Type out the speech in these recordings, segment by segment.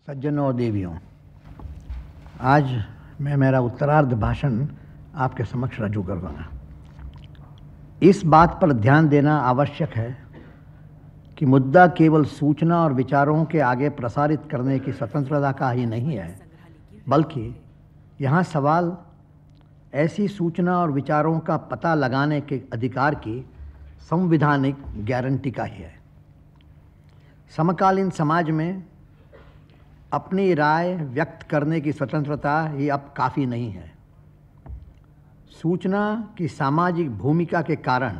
सज्जनों और देवियों आज मैं मेरा उत्तरार्ध भाषण आपके समक्ष रजू कर दूंगा इस बात पर ध्यान देना आवश्यक है कि मुद्दा केवल सूचना और विचारों के आगे प्रसारित करने की स्वतंत्रता का ही नहीं है बल्कि यहाँ सवाल ऐसी सूचना और विचारों का पता लगाने के अधिकार की संवैधानिक गारंटी का ही है समकालीन समाज में अपनी राय व्यक्त करने की स्वतंत्रता ही अब काफ़ी नहीं है सूचना की सामाजिक भूमिका के कारण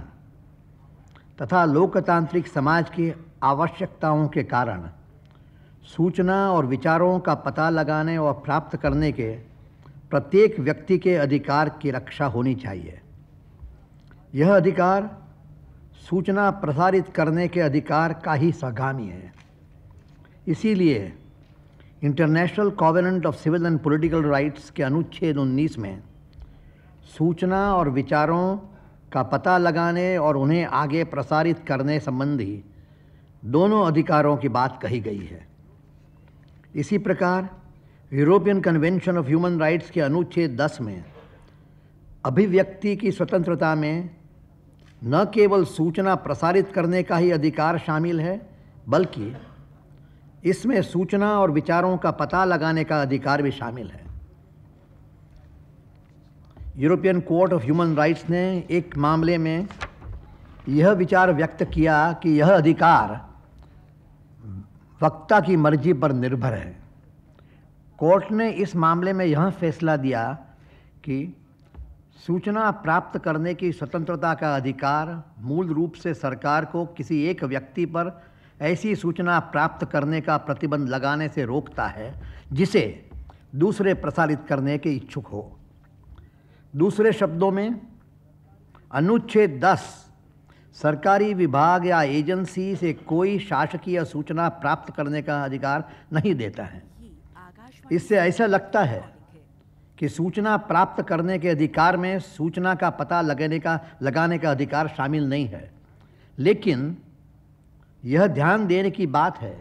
तथा लोकतांत्रिक समाज की आवश्यकताओं के कारण सूचना और विचारों का पता लगाने और प्राप्त करने के प्रत्येक व्यक्ति के अधिकार की रक्षा होनी चाहिए यह अधिकार सूचना प्रसारित करने के अधिकार का ही सगामी है इसीलिए international covenant of civil and political rights के अनुच्छेद 19 में सूचना और विचारों का पता लगाने और उन्हें आगे प्रसारित करने संबंधी दोनों अधिकारों की बात कही गई है इसी प्रकार European convention of human rights के अनुच्छेद 10 में अभिव्यक्ति की स्वतंत्रता में न केवल सूचना प्रसारित करने का ही अधिकार शामिल है बल्कि इसमें सूचना और विचारों का पता लगाने का अधिकार भी शामिल है European court of human rights ने एक मामले में यह विचार व्यक्त किया कि यह अधिकार वक्ता की मर्जी पर निर्भर है कोर्ट ने इस मामले में यह फैसला दिया कि सूचना प्राप्त करने की स्वतंत्रता का अधिकार मूल रूप से सरकार को किसी एक व्यक्ति पर ऐसी सूचना प्राप्त करने का प्रतिबंध लगाने से रोकता है जिसे दूसरे प्रसारित करने के इच्छुक हो दूसरे शब्दों में अनुच्छेद 10 सरकारी विभाग या एजेंसी से कोई शासकीय सूचना प्राप्त करने का अधिकार नहीं देता है इससे ऐसा लगता है कि सूचना प्राप्त करने के अधिकार में सूचना का पता लगाने का लगाने का अधिकार शामिल नहीं है लेकिन यह ध्यान देने की बात है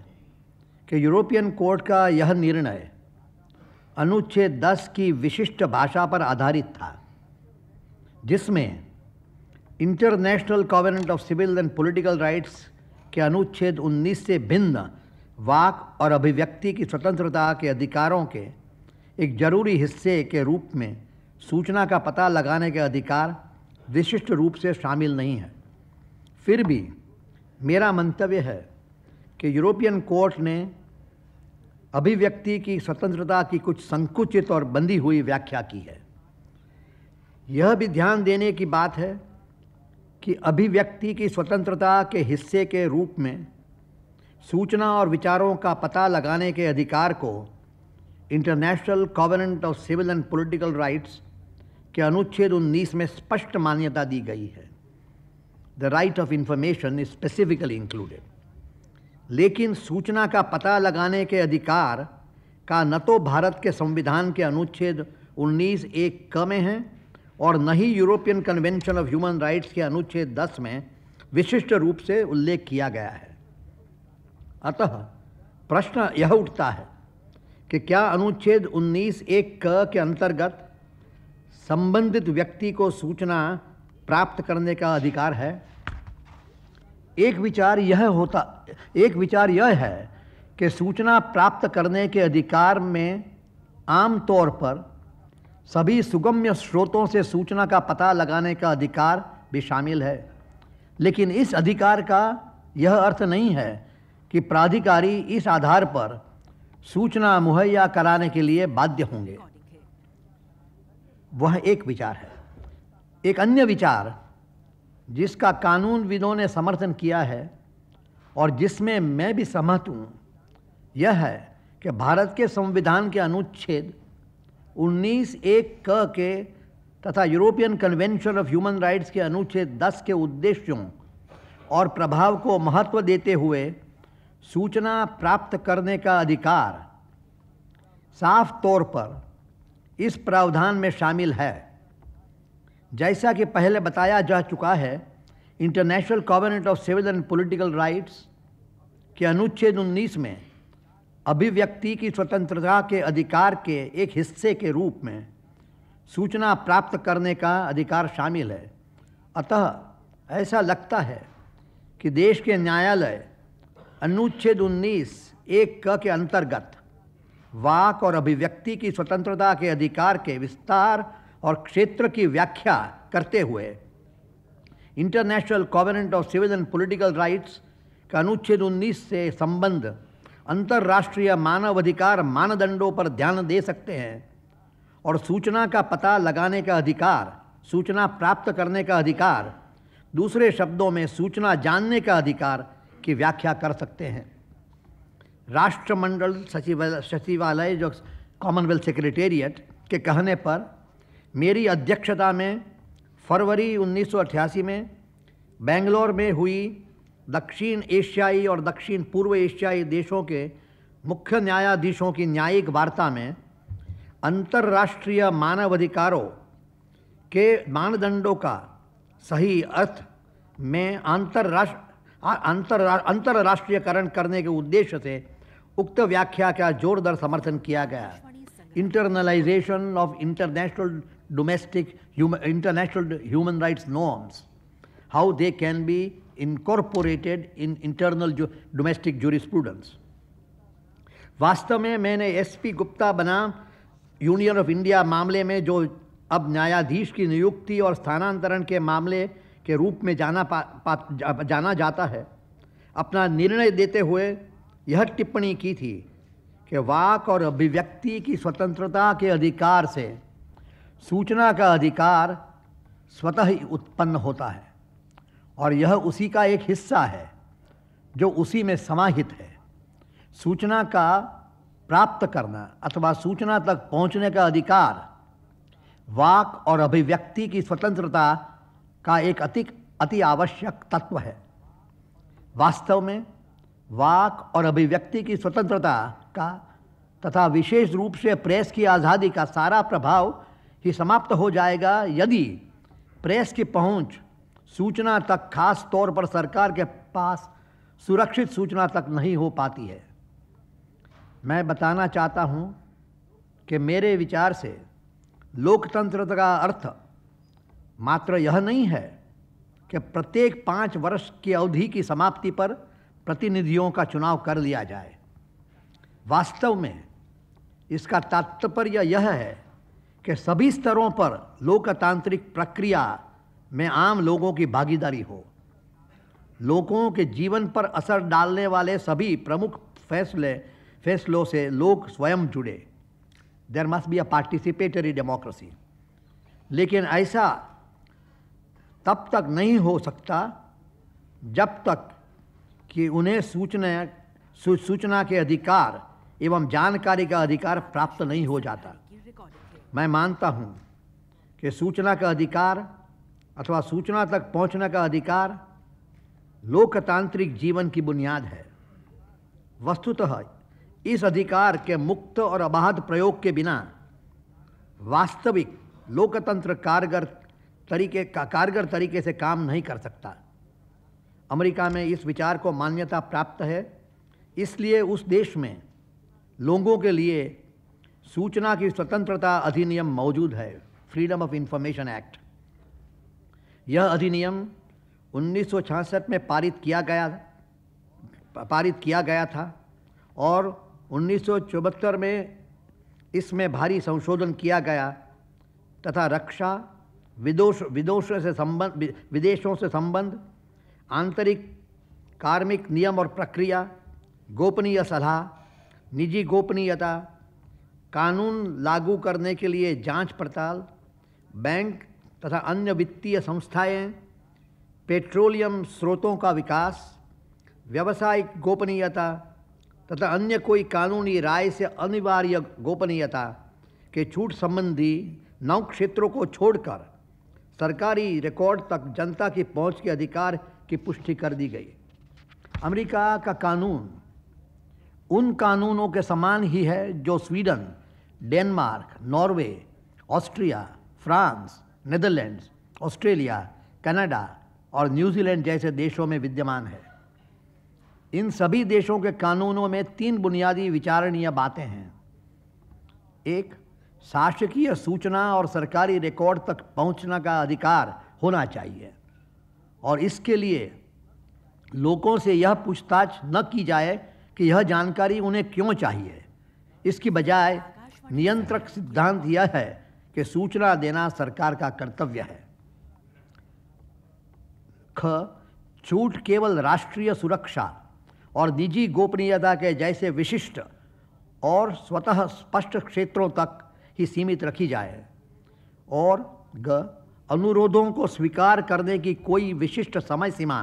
कि यूरोपियन कोर्ट का यह निर्णय अनुच्छेद 10 की विशिष्ट भाषा पर आधारित था जिसमें international covenant of civil and political rights के अनुच्छेद 19 से भिन्न वाक और अभिव्यक्ति की स्वतंत्रता के अधिकारों के एक जरूरी हिस्से के रूप में सूचना का पता लगाने के अधिकार विशिष्ट रूप से शामिल नहीं है फिर भी मेरा मंतव्य है कि यूरोपियन कोर्ट ने अभिव्यक्ति की स्वतंत्रता की कुछ संकुचित और बंधी हुई व्याख्या की है यह भी ध्यान देने की बात है कि अभिव्यक्ति की स्वतंत्रता के हिस्से के रूप में सूचना और विचारों का पता लगाने के अधिकार को international covenant of civil and political rights के अनुच्छेद 19 में स्पष्ट मान्यता दी गई है the right of information is specifically included लेकिन सूचना का पता लगाने के अधिकार का न तो भारत के संविधान के अनुच्छेद 19 एक क में है और न ही European convention of human rights के अनुच्छेद 10 में विशिष्ट रूप से उल्लेख किया गया है अतः प्रश्न यह उठता है कि क्या अनुच्छेद 19 एक क के अंतर्गत संबंधित व्यक्ति को सूचना प्राप्त करने का अधिकार है एक विचार यह होता एक विचार यह है कि सूचना प्राप्त करने के अधिकार में आम तौर पर सभी सुगम्य स्रोतों से सूचना का पता लगाने का अधिकार भी शामिल है लेकिन इस अधिकार का यह अर्थ नहीं है कि प्राधिकारी इस आधार पर सूचना मुहैया कराने के लिए बाध्य होंगे वह एक विचार है एक अन्य विचार जिसका कानूनविदों ने समर्थन किया है और जिसमें मैं भी सहमत हूँ यह है कि भारत के संविधान के अनुच्छेद 19 एक क के तथा European convention of human rights के अनुच्छेद 10 के उद्देश्यों और प्रभाव को महत्व देते हुए सूचना प्राप्त करने का अधिकार साफ तौर पर इस प्रावधान में शामिल है जैसा कि पहले बताया जा चुका है international covenant of civil and political rights के अनुच्छेद 19 में अभिव्यक्ति की स्वतंत्रता के अधिकार के एक हिस्से के रूप में सूचना प्राप्त करने का अधिकार शामिल है अतः ऐसा लगता है कि देश के न्यायालय अनुच्छेद 19 एक क के अंतर्गत वाक और अभिव्यक्ति की स्वतंत्रता के अधिकार के विस्तार और क्षेत्र की व्याख्या करते हुए international covenant of civil and political rights का अनुच्छेद 19 से संबंध अंतर्राष्ट्रीय मानवाधिकार मानदंडों पर ध्यान दे सकते हैं और सूचना का पता लगाने का अधिकार सूचना प्राप्त करने का अधिकार दूसरे शब्दों में सूचना जानने का अधिकार की व्याख्या कर सकते हैं राष्ट्रमंडल सचिवालय सचिवालय जो कॉमनवेल्थ सेक्रेटेरिएट के कहने पर मेरी अध्यक्षता में फरवरी 1988 में बेंगलोर में हुई दक्षिण एशियाई और दक्षिण पूर्व एशियाई देशों के मुख्य न्यायाधीशों की न्यायिक वार्ता में अंतर्राष्ट्रीय मानवाधिकारों के मानदंडों का सही अर्थ में अंतर्राष्ट्र अंतर अंतर्राष्ट्रीयकरण करने के उद्देश्य से उक्त व्याख्या का जोरदार समर्थन किया गया internalisation of international domestic international human rights norms how they can be incorporated in internal domestic jurisprudence वास्तव में मैंने एसपी गुप्ता बनाम यूनियन ऑफ इंडिया मामले में जो अब न्यायाधीश की नियुक्ति और स्थानांतरण के मामले के रूप में जाना पा, पा जा, जाना जाता है अपना निर्णय देते हुए यह टिप्पणी की थी कि वाक और अभिव्यक्ति की स्वतंत्रता के अधिकार से सूचना का अधिकार स्वतः ही उत्पन्न होता है और यह उसी का एक हिस्सा है जो उसी में समाहित है सूचना का प्राप्त करना अथवा सूचना तक पहुंचने का अधिकार वाक और अभिव्यक्ति की स्वतंत्रता का एक अति अति आवश्यक तत्व है वास्तव में वाक और अभिव्यक्ति की स्वतंत्रता का तथा विशेष रूप से प्रेस की आज़ादी का सारा प्रभाव ही समाप्त हो जाएगा यदि प्रेस की पहुंच सूचना तक खास तौर पर सरकार के पास सुरक्षित सूचना तक नहीं हो पाती है मैं बताना चाहता हूं कि मेरे विचार से लोकतंत्र का अर्थ मात्र यह नहीं है कि प्रत्येक पाँच वर्ष की अवधि की समाप्ति पर प्रतिनिधियों का चुनाव कर लिया जाए वास्तव में इसका तात्पर्य यह है कि सभी स्तरों पर लोकतांत्रिक प्रक्रिया में आम लोगों की भागीदारी हो लोगों के जीवन पर असर डालने वाले सभी प्रमुख फैसले फैसलों से लोग स्वयं जुड़े there must be a participatory democracy लेकिन ऐसा तब तक नहीं हो सकता जब तक कि उन्हें सूचना सू, सूचना के अधिकार एवं जानकारी का अधिकार प्राप्त नहीं हो जाता मैं मानता हूँ कि सूचना का अधिकार अथवा सूचना तक पहुँचने का अधिकार लोकतांत्रिक जीवन की बुनियाद है वस्तुतः इस अधिकार के मुक्त और अबाध प्रयोग के बिना वास्तविक लोकतंत्र कारगर तरीके का कारगर तरीके से काम नहीं कर सकता अमेरिका में इस विचार को मान्यता प्राप्त है इसलिए उस देश में लोगों के लिए सूचना की स्वतंत्रता अधिनियम मौजूद है फ्रीडम ऑफ इंफॉर्मेशन एक्ट यह अधिनियम उन्नीस में पारित किया गया पारित किया गया था और उन्नीस में इसमें भारी संशोधन किया गया तथा रक्षा विदोष विदोषों से संबंध विदेशों से संबंध आंतरिक कार्मिक नियम और प्रक्रिया गोपनीय सलाह निजी गोपनीयता कानून लागू करने के लिए जांच पड़ताल बैंक तथा अन्य वित्तीय संस्थाएं, पेट्रोलियम स्रोतों का विकास व्यावसायिक गोपनीयता तथा अन्य कोई कानूनी राय से अनिवार्य गोपनीयता के छूट संबंधी नौ क्षेत्रों को छोड़कर सरकारी रिकॉर्ड तक जनता की पहुंच के अधिकार की पुष्टि कर दी गई अमेरिका का कानून उन कानूनों के समान ही है जो Sweden Denmark Norway Austria France Netherlands Australia Canada और न्यूजीलैंड जैसे देशों में विद्यमान है इन सभी देशों के कानूनों में तीन बुनियादी विचारणीय बातें हैं एक शासकीय सूचना और सरकारी रिकॉर्ड तक पहुंचने का अधिकार होना चाहिए और इसके लिए लोगों से यह पूछताछ न की जाए कि यह जानकारी उन्हें क्यों चाहिए इसकी बजाय नियंत्रक सिद्धांत यह है कि सूचना देना सरकार का कर्तव्य है ख छूट केवल राष्ट्रीय सुरक्षा और निजी गोपनीयता के जैसे विशिष्ट और स्वतः स्पष्ट क्षेत्रों तक ही सीमित रखी जाए और ग अनुरोधों को स्वीकार करने की कोई विशिष्ट समय सीमा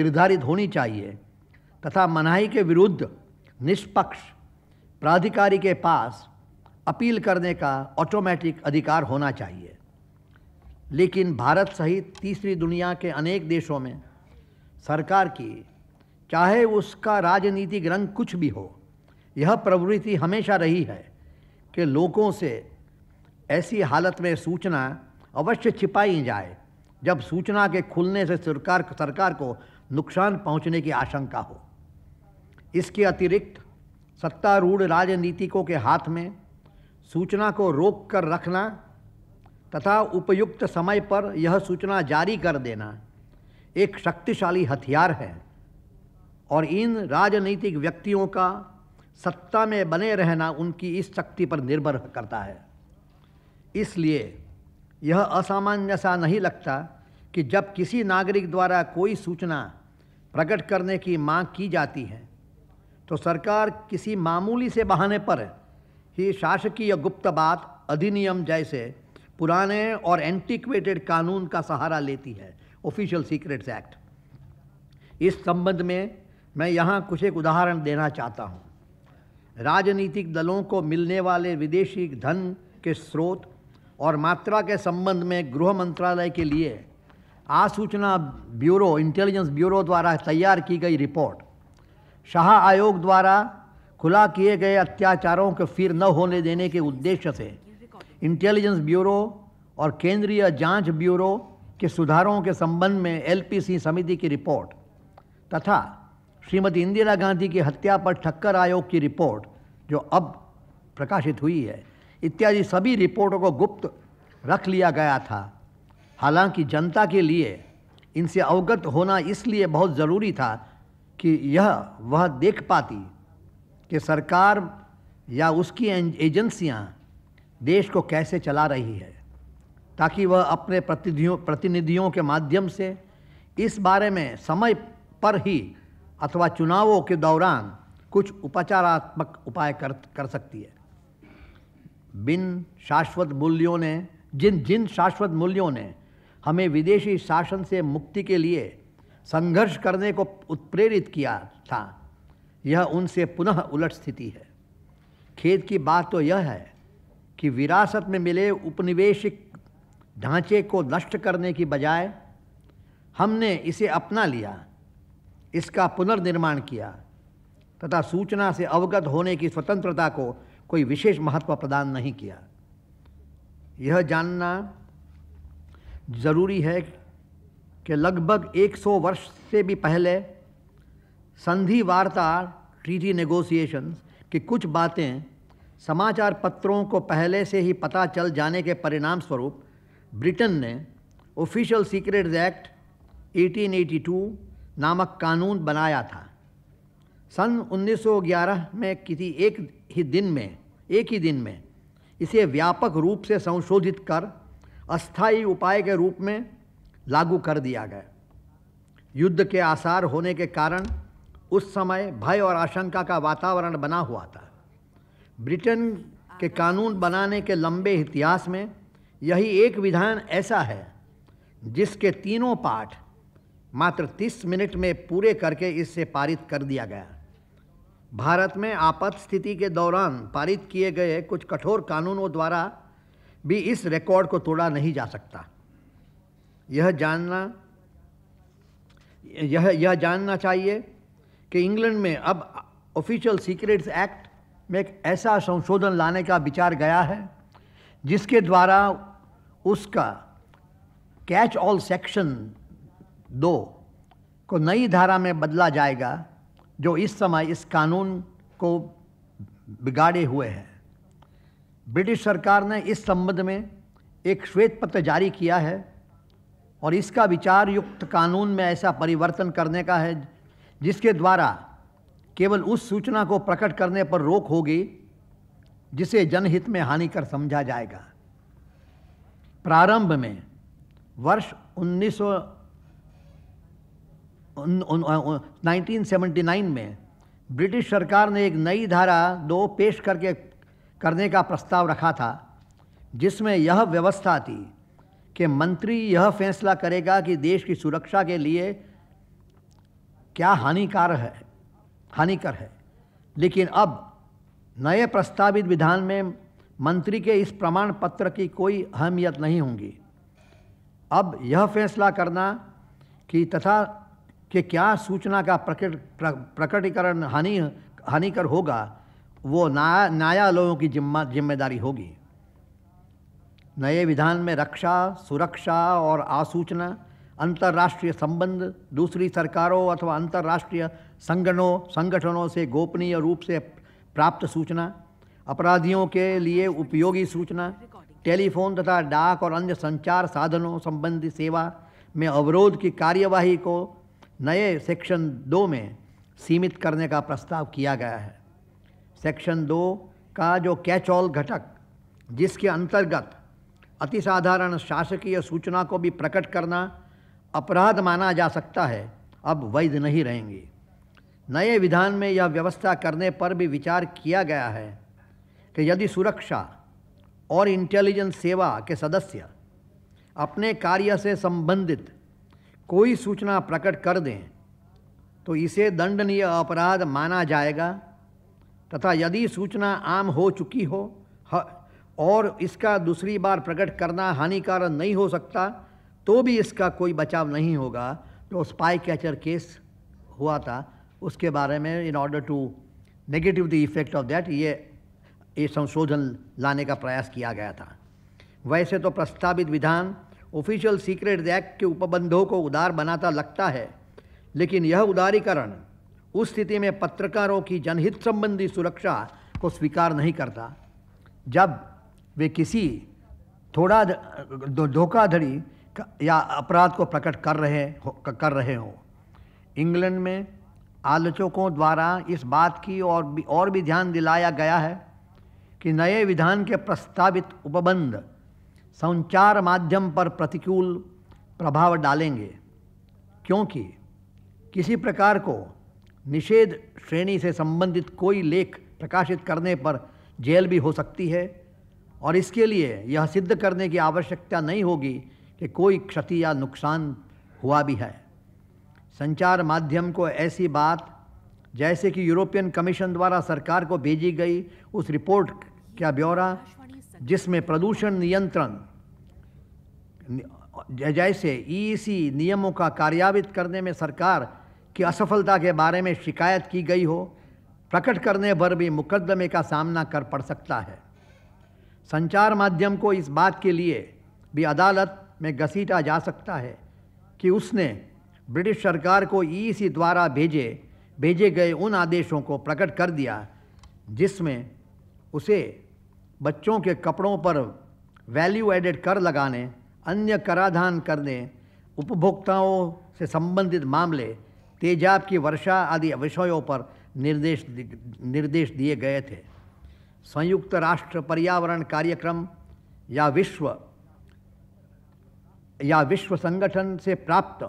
निर्धारित होनी चाहिए तथा मनाही के विरुद्ध निष्पक्ष प्राधिकारी के पास अपील करने का ऑटोमेटिक अधिकार होना चाहिए लेकिन भारत सहित तीसरी दुनिया के अनेक देशों में सरकार की चाहे उसका राजनीतिक रंग कुछ भी हो यह प्रवृत्ति हमेशा रही है कि लोगों से ऐसी हालत में सूचना अवश्य छिपाई जाए जब सूचना के खुलने से सरकार सरकार को नुकसान पहुंचने की आशंका हो इसके अतिरिक्त सत्तारूढ़ राजनीतिकों के हाथ में सूचना को रोक कर रखना तथा उपयुक्त समय पर यह सूचना जारी कर देना एक शक्तिशाली हथियार है और इन राजनीतिक व्यक्तियों का सत्ता में बने रहना उनकी इस शक्ति पर निर्भर करता है इसलिए यह असामान्य सा नहीं लगता कि जब किसी नागरिक द्वारा कोई सूचना प्रकट करने की मांग की जाती है तो सरकार किसी मामूली से बहाने पर ही शासकीय गुप्त बात अधिनियम जैसे पुराने और एंटीक्वेटेड कानून का सहारा लेती है ऑफिशियल सीक्रेट्स एक्ट इस संबंध में मैं यहाँ कुछ एक उदाहरण देना चाहता हूँ राजनीतिक दलों को मिलने वाले विदेशी धन के स्रोत और मात्रा के संबंध में गृह मंत्रालय के लिए आसूचना ब्यूरो इंटेलिजेंस ब्यूरो द्वारा तैयार की गई रिपोर्ट शाह आयोग द्वारा खुला किए गए अत्याचारों को फिर न होने देने के उद्देश्य से इंटेलिजेंस ब्यूरो और केंद्रीय जांच ब्यूरो के सुधारों के संबंध में एलपीसी समिति की रिपोर्ट तथा श्रीमती इंदिरा गांधी की हत्या पर ठक्कर आयोग की रिपोर्ट जो अब प्रकाशित हुई है इत्यादि सभी रिपोर्टों को गुप्त रख लिया गया था हालांकि जनता के लिए इनसे अवगत होना इसलिए बहुत ज़रूरी था कि यह वह देख पाती कि सरकार या उसकी एजेंसियां देश को कैसे चला रही है ताकि वह अपने प्रतिनिधियों प्रतिनिधियों के माध्यम से इस बारे में समय पर ही अथवा चुनावों के दौरान कुछ उपचारात्मक उपाय कर कर सकती है बिन शाश्वत मूल्यों ने जिन जिन शाश्वत मूल्यों ने हमें विदेशी शासन से मुक्ति के लिए संघर्ष करने को उत्प्रेरित किया था यह उनसे पुनः उलट स्थिति है खेद की बात तो यह है कि विरासत में मिले उपनिवेशिक ढांचे को नष्ट करने की बजाय हमने इसे अपना लिया इसका पुनर्निर्माण किया तथा सूचना से अवगत होने की स्वतंत्रता को कोई विशेष महत्व प्रदान नहीं किया यह जानना जरूरी है कि लगभग 100 वर्ष से भी पहले संधि वार्ता ट्रीटी नेगोशिएशंस की कुछ बातें समाचार पत्रों को पहले से ही पता चल जाने के परिणाम स्वरूप ब्रिटेन ने ऑफिशियल सीक्रेट्स एक्ट 1882 नामक कानून बनाया था सन 1911 में किसी एक ही दिन में एक ही दिन में इसे व्यापक रूप से संशोधित कर अस्थायी उपाय के रूप में लागू कर दिया गया युद्ध के आसार होने के कारण उस समय भय और आशंका का वातावरण बना हुआ था ब्रिटेन के कानून बनाने के लंबे इतिहास में यही एक विधान ऐसा है जिसके तीनों पाठ मात्र 30 मिनट में पूरे करके इससे पारित कर दिया गया भारत में आपात स्थिति के दौरान पारित किए गए कुछ कठोर कानूनों द्वारा भी इस रिकॉर्ड को तोड़ा नहीं जा सकता यह जानना यह यह जानना चाहिए कि इंग्लैंड में अब ऑफिशियल सीक्रेट्स एक्ट में एक ऐसा संशोधन लाने का विचार गया है जिसके द्वारा उसका कैच ऑल सेक्शन दो को नई धारा में बदला जाएगा जो इस समय इस कानून को बिगाड़े हुए हैं ब्रिटिश सरकार ने इस संबंध में एक श्वेत पत्र जारी किया है और इसका विचार युक्त कानून में ऐसा परिवर्तन करने का है जिसके द्वारा केवल उस सूचना को प्रकट करने पर रोक होगी जिसे जनहित में हानिकर समझा जाएगा प्रारंभ में वर्ष उन्नीस 1979 में ब्रिटिश सरकार ने एक नई धारा दो पेश करके करने का प्रस्ताव रखा था जिसमें यह व्यवस्था थी कि मंत्री यह फैसला करेगा कि देश की सुरक्षा के लिए क्या हानिकार है हानिकर है लेकिन अब नए प्रस्तावित विधान में मंत्री के इस प्रमाण पत्र की कोई अहमियत नहीं होगी अब यह फैसला करना कि तथा कि क्या सूचना का प्रकट प्रकटीकरण हानि हानिकर होगा वो न्यायालयों की जिम्मा जिम्मेदारी होगी नए विधान में रक्षा सुरक्षा और आसूचना अंतर्राष्ट्रीय संबंध दूसरी सरकारों अथवा अंतर्राष्ट्रीय संगठनों संगठनों से गोपनीय रूप से प्राप्त सूचना अपराधियों के लिए उपयोगी सूचना टेलीफोन तथा डाक और अन्य संचार साधनों संबंधी सेवा में अवरोध की कार्यवाही को नए सेक्शन दो में सीमित करने का प्रस्ताव किया गया है सेक्शन दो का जो कैच ऑल घटक जिसके अंतर्गत अति साधारण शासकीय सूचना को भी प्रकट करना अपराध माना जा सकता है अब वैध नहीं रहेंगे नए विधान में यह व्यवस्था करने पर भी विचार किया गया है कि यदि सुरक्षा और इंटेलिजेंस सेवा के सदस्य अपने कार्य से संबंधित कोई सूचना प्रकट कर दें तो इसे दंडनीय अपराध माना जाएगा तथा यदि सूचना आम हो चुकी हो और इसका दूसरी बार प्रकट करना हानिकारक नहीं हो सकता तो भी इसका कोई बचाव नहीं होगा तो स्पाई कैचर केस हुआ था उसके बारे में in order to negative the effect of that ये ये संशोधन लाने का प्रयास किया गया था वैसे तो प्रस्तावित विधान ऑफिशियल सीक्रेट एक्ट के उपबंधों को उदार बनाता लगता है लेकिन यह उदारीकरण उस स्थिति में पत्रकारों की जनहित संबंधी सुरक्षा को स्वीकार नहीं करता जब वे किसी थोड़ा धोखाधड़ी या अपराध को प्रकट कर रहे कर रहे हों इंग्लैंड में आलोचकों द्वारा इस बात की और भी और भी ध्यान दिलाया गया है कि नए विधान के प्रस्तावित उपबंध संचार माध्यम पर प्रतिकूल प्रभाव डालेंगे क्योंकि किसी प्रकार को निषेध श्रेणी से संबंधित कोई लेख प्रकाशित करने पर जेल भी हो सकती है और इसके लिए यह सिद्ध करने की आवश्यकता नहीं होगी कि कोई क्षति या नुकसान हुआ भी है संचार माध्यम को ऐसी बात जैसे कि यूरोपियन कमीशन द्वारा सरकार को भेजी गई उस रिपोर्ट का ब्यौरा जिसमें प्रदूषण नियंत्रण जैसे ईसी e e नियमों का कार्यान्वित करने में सरकार की असफलता के बारे में शिकायत की गई हो प्रकट करने पर भी मुकदमे का सामना कर पड़ सकता है संचार माध्यम को इस बात के लिए भी अदालत में घसीटा जा सकता है कि उसने ब्रिटिश सरकार को ईसी e द्वारा भेजे भेजे गए उन आदेशों को प्रकट कर दिया जिसमें उसे बच्चों के कपड़ों पर वैल्यू एडेड कर लगाने अन्य कराधान करने उपभोक्ताओं से संबंधित मामले तेजाब की वर्षा आदि विषयों पर निर्देश निर्देश दिए गए थे संयुक्त राष्ट्र पर्यावरण कार्यक्रम या विश्व या विश्व संगठन से प्राप्त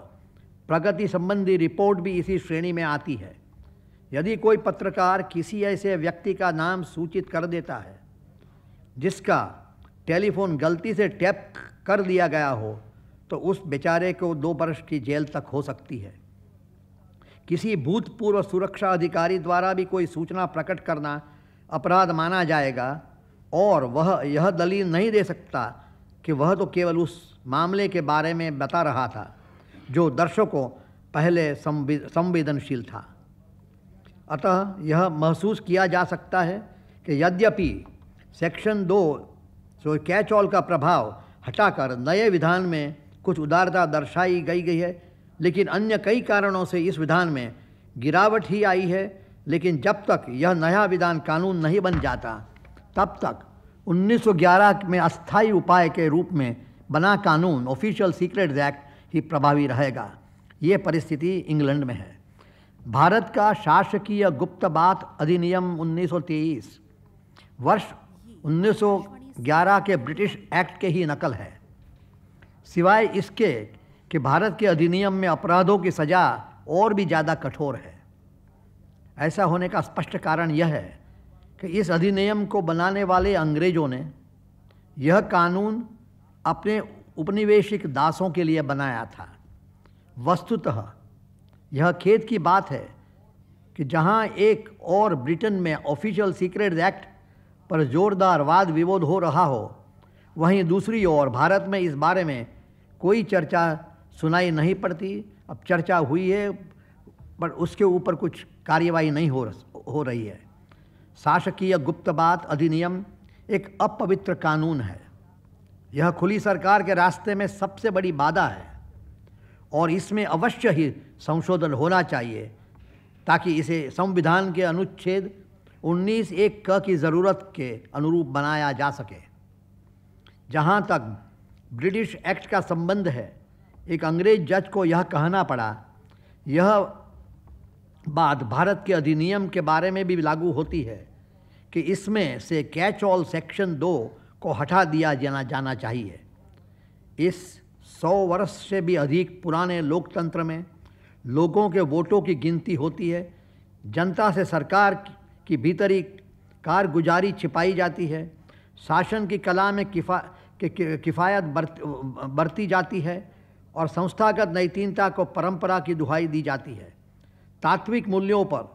प्रगति संबंधी रिपोर्ट भी इसी श्रेणी में आती है यदि कोई पत्रकार किसी ऐसे व्यक्ति का नाम सूचित कर देता है जिसका टेलीफोन गलती से टैप कर दिया गया हो तो उस बेचारे को दो वर्ष की जेल तक हो सकती है किसी भूतपूर्व सुरक्षा अधिकारी द्वारा भी कोई सूचना प्रकट करना अपराध माना जाएगा और वह यह दलील नहीं दे सकता कि वह तो केवल उस मामले के बारे में बता रहा था जो दर्शकों पहले संवेदनशील था अतः यह महसूस किया जा सकता है कि यद्यपि सेक्शन दो सो कैच ऑल का प्रभाव हटाकर नए विधान में कुछ उदारता दर्शाई गई गई है लेकिन अन्य कई कारणों से इस विधान में गिरावट ही आई है लेकिन जब तक यह नया विधान कानून नहीं बन जाता तब तक 1911 में अस्थायी उपाय के रूप में बना कानून ऑफिशियल सीक्रेट एक्ट ही प्रभावी रहेगा ये परिस्थिति इंग्लैंड में है भारत का शासकीय गुप्त बात अधिनियम 1923 वर्ष 1911 के ब्रिटिश एक्ट के ही नकल है सिवाय इसके कि भारत के अधिनियम में अपराधों की सज़ा और भी ज़्यादा कठोर है ऐसा होने का स्पष्ट कारण यह है कि इस अधिनियम को बनाने वाले अंग्रेज़ों ने यह कानून अपने उपनिवेशिक दासों के लिए बनाया था वस्तुतः यह खेत की बात है कि जहां एक और ब्रिटेन में ऑफिशियल सीक्रेट एक्ट पर जोरदार वाद विवाद हो रहा हो वहीं दूसरी ओर भारत में इस बारे में कोई चर्चा सुनाई नहीं पड़ती अब चर्चा हुई है पर उसके ऊपर कुछ कार्यवाही नहीं हो हो रही है शासकीय गुप्तबात अधिनियम एक अपवित्र कानून है यह खुली सरकार के रास्ते में सबसे बड़ी बाधा है और इसमें अवश्य ही संशोधन होना चाहिए ताकि इसे संविधान के अनुच्छेद उन्नीस एक क की ज़रूरत के अनुरूप बनाया जा सके जहाँ तक ब्रिटिश एक्ट का संबंध है एक अंग्रेज जज को यह कहना पड़ा यह बात भारत के अधिनियम के बारे में भी लागू होती है कि इसमें से कैच ऑल सेक्शन दो को हटा दिया जाना जाना चाहिए इस सौ वर्ष से भी अधिक पुराने लोकतंत्र में लोगों के वोटों की गिनती होती है जनता से सरकार की भीतरी कारगुजारी छिपाई जाती है शासन की कला में किफा कि, कि, किफ़ायत बरत, बरती जाती है और संस्थागत नैतीनता को परंपरा की दुहाई दी जाती है तात्विक मूल्यों पर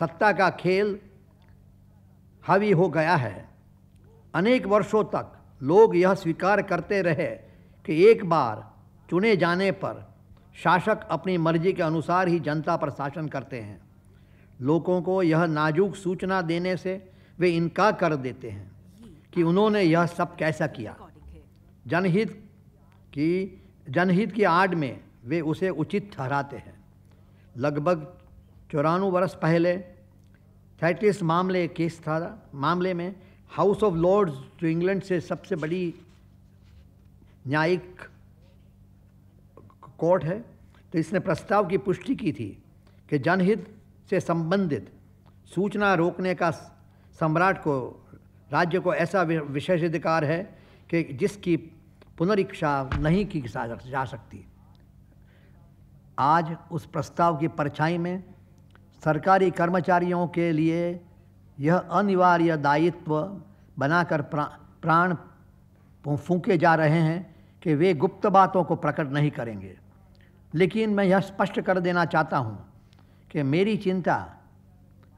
सत्ता का खेल हावी हो गया है अनेक वर्षों तक लोग यह स्वीकार करते रहे कि एक बार चुने जाने पर शासक अपनी मर्जी के अनुसार ही जनता पर शासन करते हैं लोगों को यह नाजुक सूचना देने से वे इनकार कर देते हैं कि उन्होंने यह सब कैसा किया जनहित की जनहित की आड़ में वे उसे उचित ठहराते हैं लगभग चौरानवे वर्ष पहले थैटिस मामले केस था मामले में हाउस ऑफ लॉर्ड्स जो इंग्लैंड से सबसे बड़ी न्यायिक कोर्ट है तो इसने प्रस्ताव की पुष्टि की थी कि जनहित से संबंधित सूचना रोकने का सम्राट को राज्य को ऐसा विशेष अधिकार है कि जिसकी पुनरीक्षा नहीं की जा सकती आज उस प्रस्ताव की परछाई में सरकारी कर्मचारियों के लिए यह अनिवार्य दायित्व बनाकर प्राण फूके जा रहे हैं कि वे गुप्त बातों को प्रकट नहीं करेंगे लेकिन मैं यह स्पष्ट कर देना चाहता हूं कि मेरी चिंता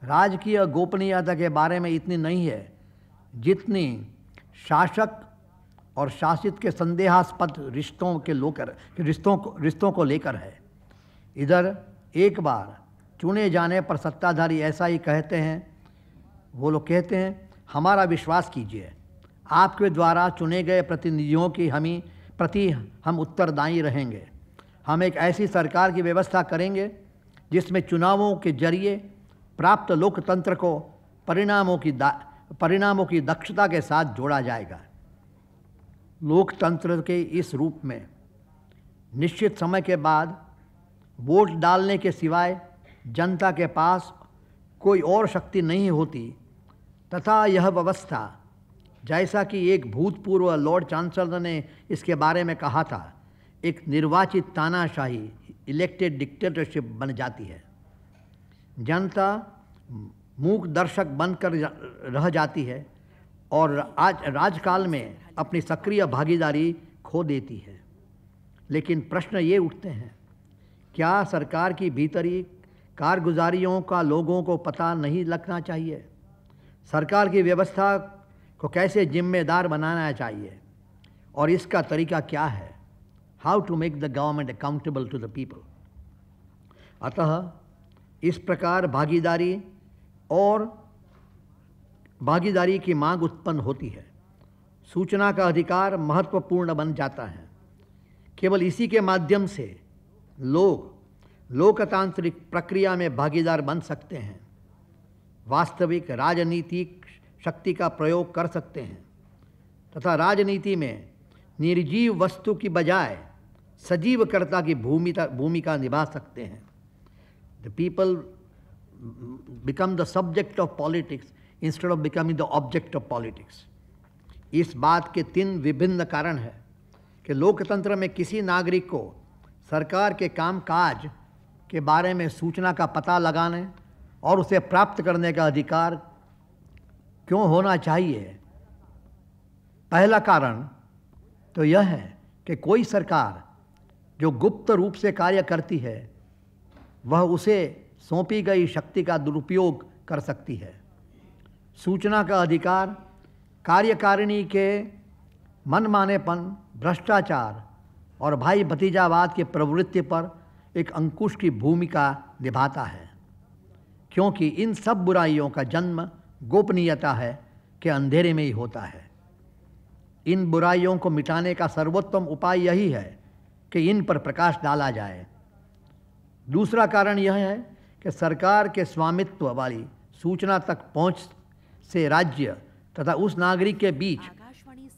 राजकीय गोपनीयता के बारे में इतनी नहीं है जितनी शासक और शासित के संदेहास्पद रिश्तों के लेकर रिश्तों को रिश्तों को लेकर है इधर एक बार चुने जाने पर सत्ताधारी ऐसा ही कहते हैं वो लोग कहते हैं हमारा विश्वास कीजिए आपके द्वारा चुने गए प्रतिनिधियों की हमें प्रति हम उत्तरदायी रहेंगे हम एक ऐसी सरकार की व्यवस्था करेंगे जिसमें चुनावों के जरिए प्राप्त लोकतंत्र को परिणामों की परिणामों की दक्षता के साथ जोड़ा जाएगा लोकतंत्र के इस रूप में निश्चित समय के बाद वोट डालने के सिवाय जनता के पास कोई और शक्ति नहीं होती तथा यह व्यवस्था जैसा कि एक भूतपूर्व लॉर्ड चांसलर ने इसके बारे में कहा था एक निर्वाचित तानाशाही इलेक्टेड डिक्टेटरशिप बन जाती है जनता मूक दर्शक बनकर रह जाती है और आज राजकाल में अपनी सक्रिय भागीदारी खो देती है लेकिन प्रश्न ये उठते हैं क्या सरकार की भीतरी कारगुजारियों का लोगों को पता नहीं लगना चाहिए सरकार की व्यवस्था को कैसे जिम्मेदार बनाना चाहिए और इसका तरीका क्या है how to make the government accountable to the people अतः इस प्रकार भागीदारी और भागीदारी की मांग उत्पन्न होती है सूचना का अधिकार महत्वपूर्ण बन जाता है केवल इसी के माध्यम से लोग लोकतांत्रिक प्रक्रिया में भागीदार बन सकते हैं वास्तविक राजनीतिक शक्ति का प्रयोग कर सकते हैं तथा राजनीति में निर्जीव वस्तु की बजाय सजीवकर्ता की भूमिका भूमिका निभा सकते हैं the people become the subject of politics instead of becoming the object of politics इस बात के तीन विभिन्न कारण हैं कि लोकतंत्र में किसी नागरिक को सरकार के कामकाज के बारे में सूचना का पता लगाने और उसे प्राप्त करने का अधिकार क्यों होना चाहिए पहला कारण तो यह है कि कोई सरकार जो गुप्त रूप से कार्य करती है वह उसे सौंपी गई शक्ति का दुरुपयोग कर सकती है सूचना का अधिकार कार्यकारिणी के मनमानेपन भ्रष्टाचार और भाई भतीजावाद की प्रवृत्ति पर एक अंकुश की भूमिका निभाता है क्योंकि इन सब बुराइयों का जन्म गोपनीयता है के अंधेरे में ही होता है इन बुराइयों को मिटाने का सर्वोत्तम उपाय यही है कि इन पर प्रकाश डाला जाए दूसरा कारण यह है कि सरकार के स्वामित्व वाली सूचना तक पहुंच से राज्य तथा उस नागरिक के बीच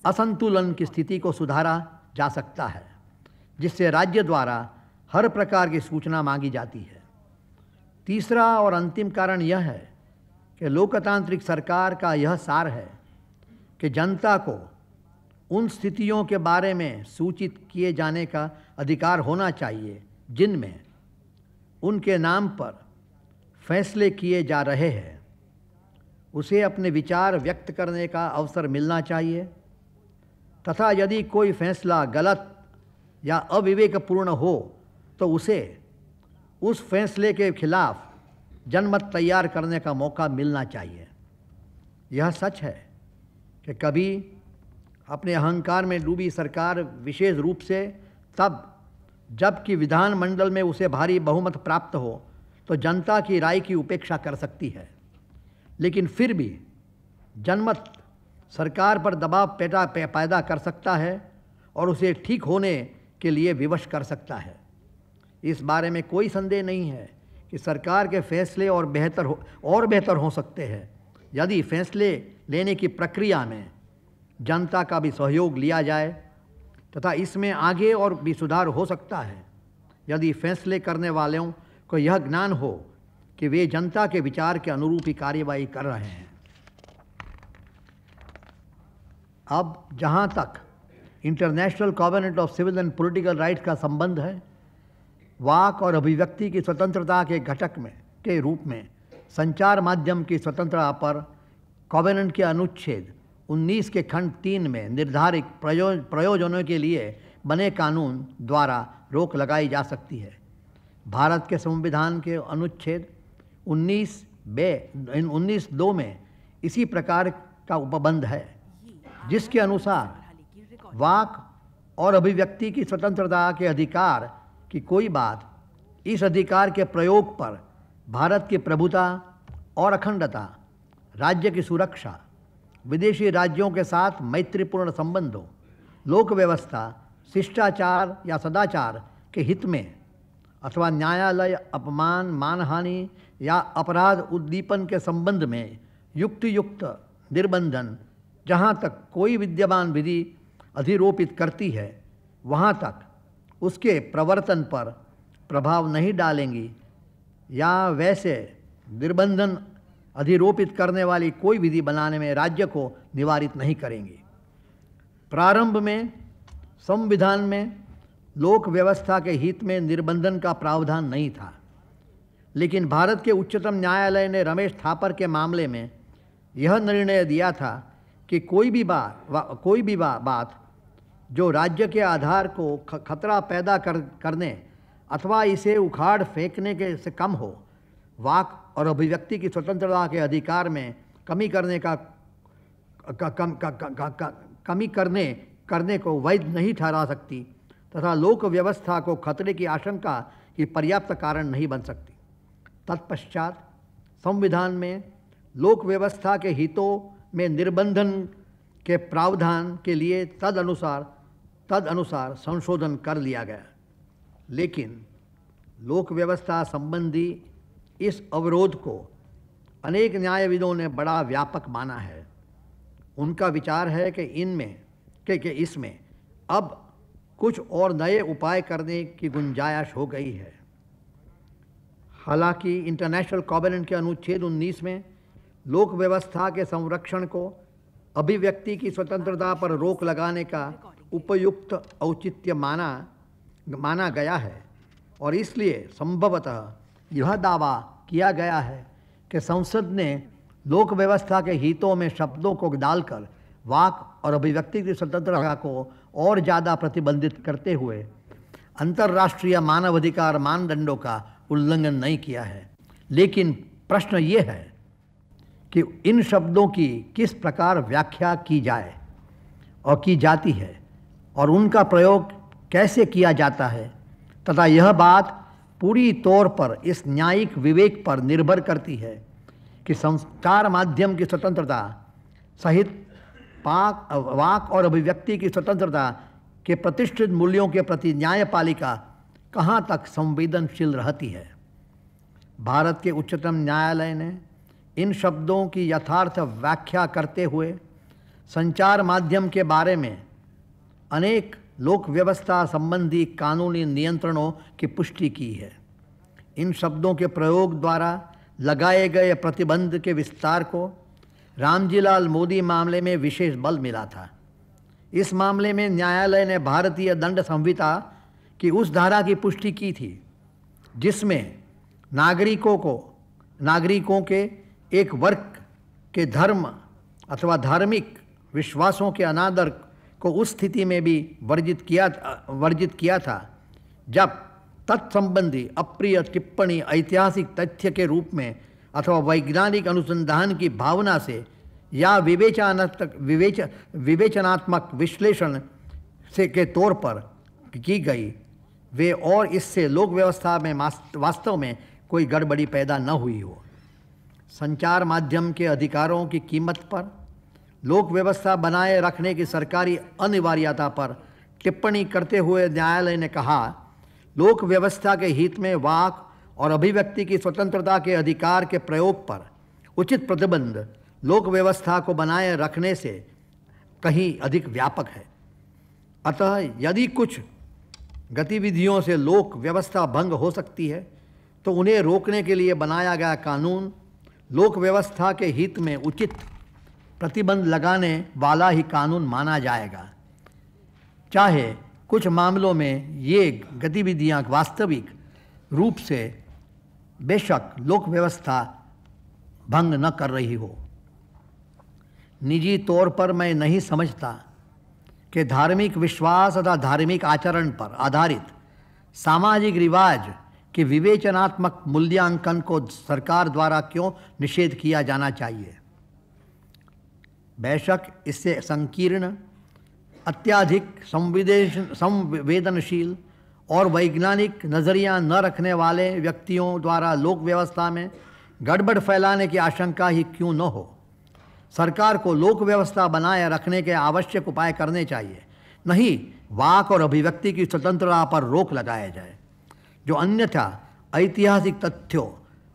असंतुलन की स्थिति को सुधारा जा सकता है जिससे राज्य द्वारा हर प्रकार की सूचना मांगी जाती है तीसरा और अंतिम कारण यह है कि लोकतांत्रिक सरकार का यह सार है कि जनता को उन स्थितियों के बारे में सूचित किए जाने का अधिकार होना चाहिए जिनमें उनके नाम पर फैसले किए जा रहे हैं उसे अपने विचार व्यक्त करने का अवसर मिलना चाहिए तथा यदि कोई फैसला गलत या अविवेकपूर्ण हो तो उसे उस फैसले के खिलाफ जनमत तैयार करने का मौका मिलना चाहिए यह सच है कि कभी अपने अहंकार में डूबी सरकार विशेष रूप से तब जबकि विधानमंडल में उसे भारी बहुमत प्राप्त हो तो जनता की राय की उपेक्षा कर सकती है लेकिन फिर भी जनमत सरकार पर दबाव पैदा पैदा कर सकता है और उसे ठीक होने के लिए विवश कर सकता है इस बारे में कोई संदेह नहीं है कि सरकार के फैसले और बेहतर हो और बेहतर हो सकते हैं यदि फैसले लेने की प्रक्रिया में जनता का भी सहयोग लिया जाए तथा इसमें आगे और भी सुधार हो सकता है यदि फैसले करने वालों को यह ज्ञान हो कि वे जनता के विचार के अनुरूप ही कार्यवाही कर रहे हैं अब जहाँ तक international covenant of civil and political rights का संबंध है वाक और अभिव्यक्ति की स्वतंत्रता के घटक में के रूप में संचार माध्यम की स्वतंत्रता पर कॉवेनेंट के अनुच्छेद 19 के खंड तीन में निर्धारित प्रयोजनों के लिए बने कानून द्वारा रोक लगाई जा सकती है भारत के संविधान के अनुच्छेद 19 बे उन्नीस दो में इसी प्रकार का उपबंध है जिसके अनुसार वाक और अभिव्यक्ति की स्वतंत्रता के अधिकार की कोई बात इस अधिकार के प्रयोग पर भारत की प्रभुता और अखंडता राज्य की सुरक्षा विदेशी राज्यों के साथ मैत्रीपूर्ण संबंध लोक व्यवस्था शिष्टाचार या सदाचार के हित में अथवा न्यायालय अपमान मानहानि या अपराध उद्दीपन के संबंध में युक्तियुक्त निर्बंधन जहाँ तक कोई विद्यमान विधि अधिरोपित करती है वहाँ तक उसके प्रवर्तन पर प्रभाव नहीं डालेंगी या वैसे निर्बंधन अधिरोपित करने वाली कोई विधि बनाने में राज्य को निवारित नहीं करेंगे प्रारंभ में संविधान में लोक व्यवस्था के हित में निर्बंधन का प्रावधान नहीं था लेकिन भारत के उच्चतम न्यायालय ने रमेश थापर के मामले में यह निर्णय दिया था कि कोई भी बात कोई भी बा, बात जो राज्य के आधार को खतरा पैदा कर करने अथवा इसे उखाड़ फेंकने के से कम हो वाक और अभिव्यक्ति की स्वतंत्रता के अधिकार में कमी करने का कम का कमी करने करने को वैध नहीं ठहरा सकती तथा लोक व्यवस्था को खतरे की आशंका ये पर्याप्त कारण नहीं बन सकती तत्पश्चात संविधान में लोक व्यवस्था के हितों में निर्बंधन के प्रावधान के लिए तद अनुसार तद अनुसार संशोधन कर लिया गया लेकिन लोक व्यवस्था संबंधी इस अवरोध को अनेक न्यायविदों ने बड़ा व्यापक माना है उनका विचार है कि इनमें के, के इसमें अब कुछ और नए उपाय करने की गुंजाइश हो गई है हालांकि इंटरनेशनल कॉबेनेंट के अनुच्छेद 19 में लोक व्यवस्था के संरक्षण को अभिव्यक्ति की स्वतंत्रता पर रोक लगाने का उपयुक्त औचित्य माना माना गया है और इसलिए संभवतः यह दावा किया गया है कि संसद ने लोक व्यवस्था के हितों में शब्दों को डालकर वाक और अभिव्यक्ति की स्वतंत्रता को और ज़्यादा प्रतिबंधित करते हुए अंतर्राष्ट्रीय मानवाधिकार मानदंडों का उल्लंघन नहीं किया है लेकिन प्रश्न ये है कि इन शब्दों की किस प्रकार व्याख्या की जाए और की जाती है और उनका प्रयोग कैसे किया जाता है तथा यह बात पूरी तौर पर इस न्यायिक विवेक पर निर्भर करती है कि संस्कार माध्यम की स्वतंत्रता सहित पाक वाक और अभिव्यक्ति की स्वतंत्रता के प्रतिष्ठित मूल्यों के प्रति न्यायपालिका कहाँ तक संवेदनशील रहती है भारत के उच्चतम न्यायालय ने इन शब्दों की यथार्थ व्याख्या करते हुए संचार माध्यम के बारे में अनेक लोक व्यवस्था संबंधी कानूनी नियंत्रणों की पुष्टि की है इन शब्दों के प्रयोग द्वारा लगाए गए प्रतिबंध के विस्तार को रामजीलाल मोदी मामले में विशेष बल मिला था इस मामले में न्यायालय ने भारतीय दंड संहिता की उस धारा की पुष्टि की थी जिसमें नागरिकों को नागरिकों के एक वर्ग के धर्म अथवा धार्मिक विश्वासों के अनादर को उस स्थिति में भी वर्जित किया वर्जित किया था जब तत्संबंधी अप्रिय टिप्पणी ऐतिहासिक तथ्य के रूप में अथवा वैज्ञानिक अनुसंधान की भावना से या विवेचनात्मक विवेच विवेचनात्मक विश्लेषण से के तौर पर की गई वे और इससे लोक व्यवस्था में वास्तव में कोई गड़बड़ी पैदा न हुई हो संचार माध्यम के अधिकारों की कीमत पर लोक व्यवस्था बनाए रखने की सरकारी अनिवार्यता पर टिप्पणी करते हुए न्यायालय ने कहा लोक व्यवस्था के हित में वाक और अभिव्यक्ति की स्वतंत्रता के अधिकार के प्रयोग पर उचित प्रतिबंध लोक व्यवस्था को बनाए रखने से कहीं अधिक व्यापक है अतः यदि कुछ गतिविधियों से लोक व्यवस्था भंग हो सकती है तो उन्हें रोकने के लिए बनाया गया कानून लोक व्यवस्था के हित में उचित प्रतिबंध लगाने वाला ही कानून माना जाएगा चाहे कुछ मामलों में ये गतिविधियां वास्तविक रूप से बेशक लोक व्यवस्था भंग न कर रही हो निजी तौर पर मैं नहीं समझता कि धार्मिक विश्वास तथा धार्मिक आचरण पर आधारित सामाजिक रिवाज के विवेचनात्मक मूल्यांकन को सरकार द्वारा क्यों निषेध किया जाना चाहिए बेशक इससे संकीर्ण अत्याधिक संविदेश संवेदनशील और वैज्ञानिक नज़रिया न रखने वाले व्यक्तियों द्वारा लोक व्यवस्था में गड़बड़ फैलाने की आशंका ही क्यों न हो सरकार को लोक व्यवस्था बनाए रखने के आवश्यक उपाय करने चाहिए नहीं वाक और अभिव्यक्ति की स्वतंत्रता पर रोक लगाया जाए जो अन्यथा ऐतिहासिक तथ्यों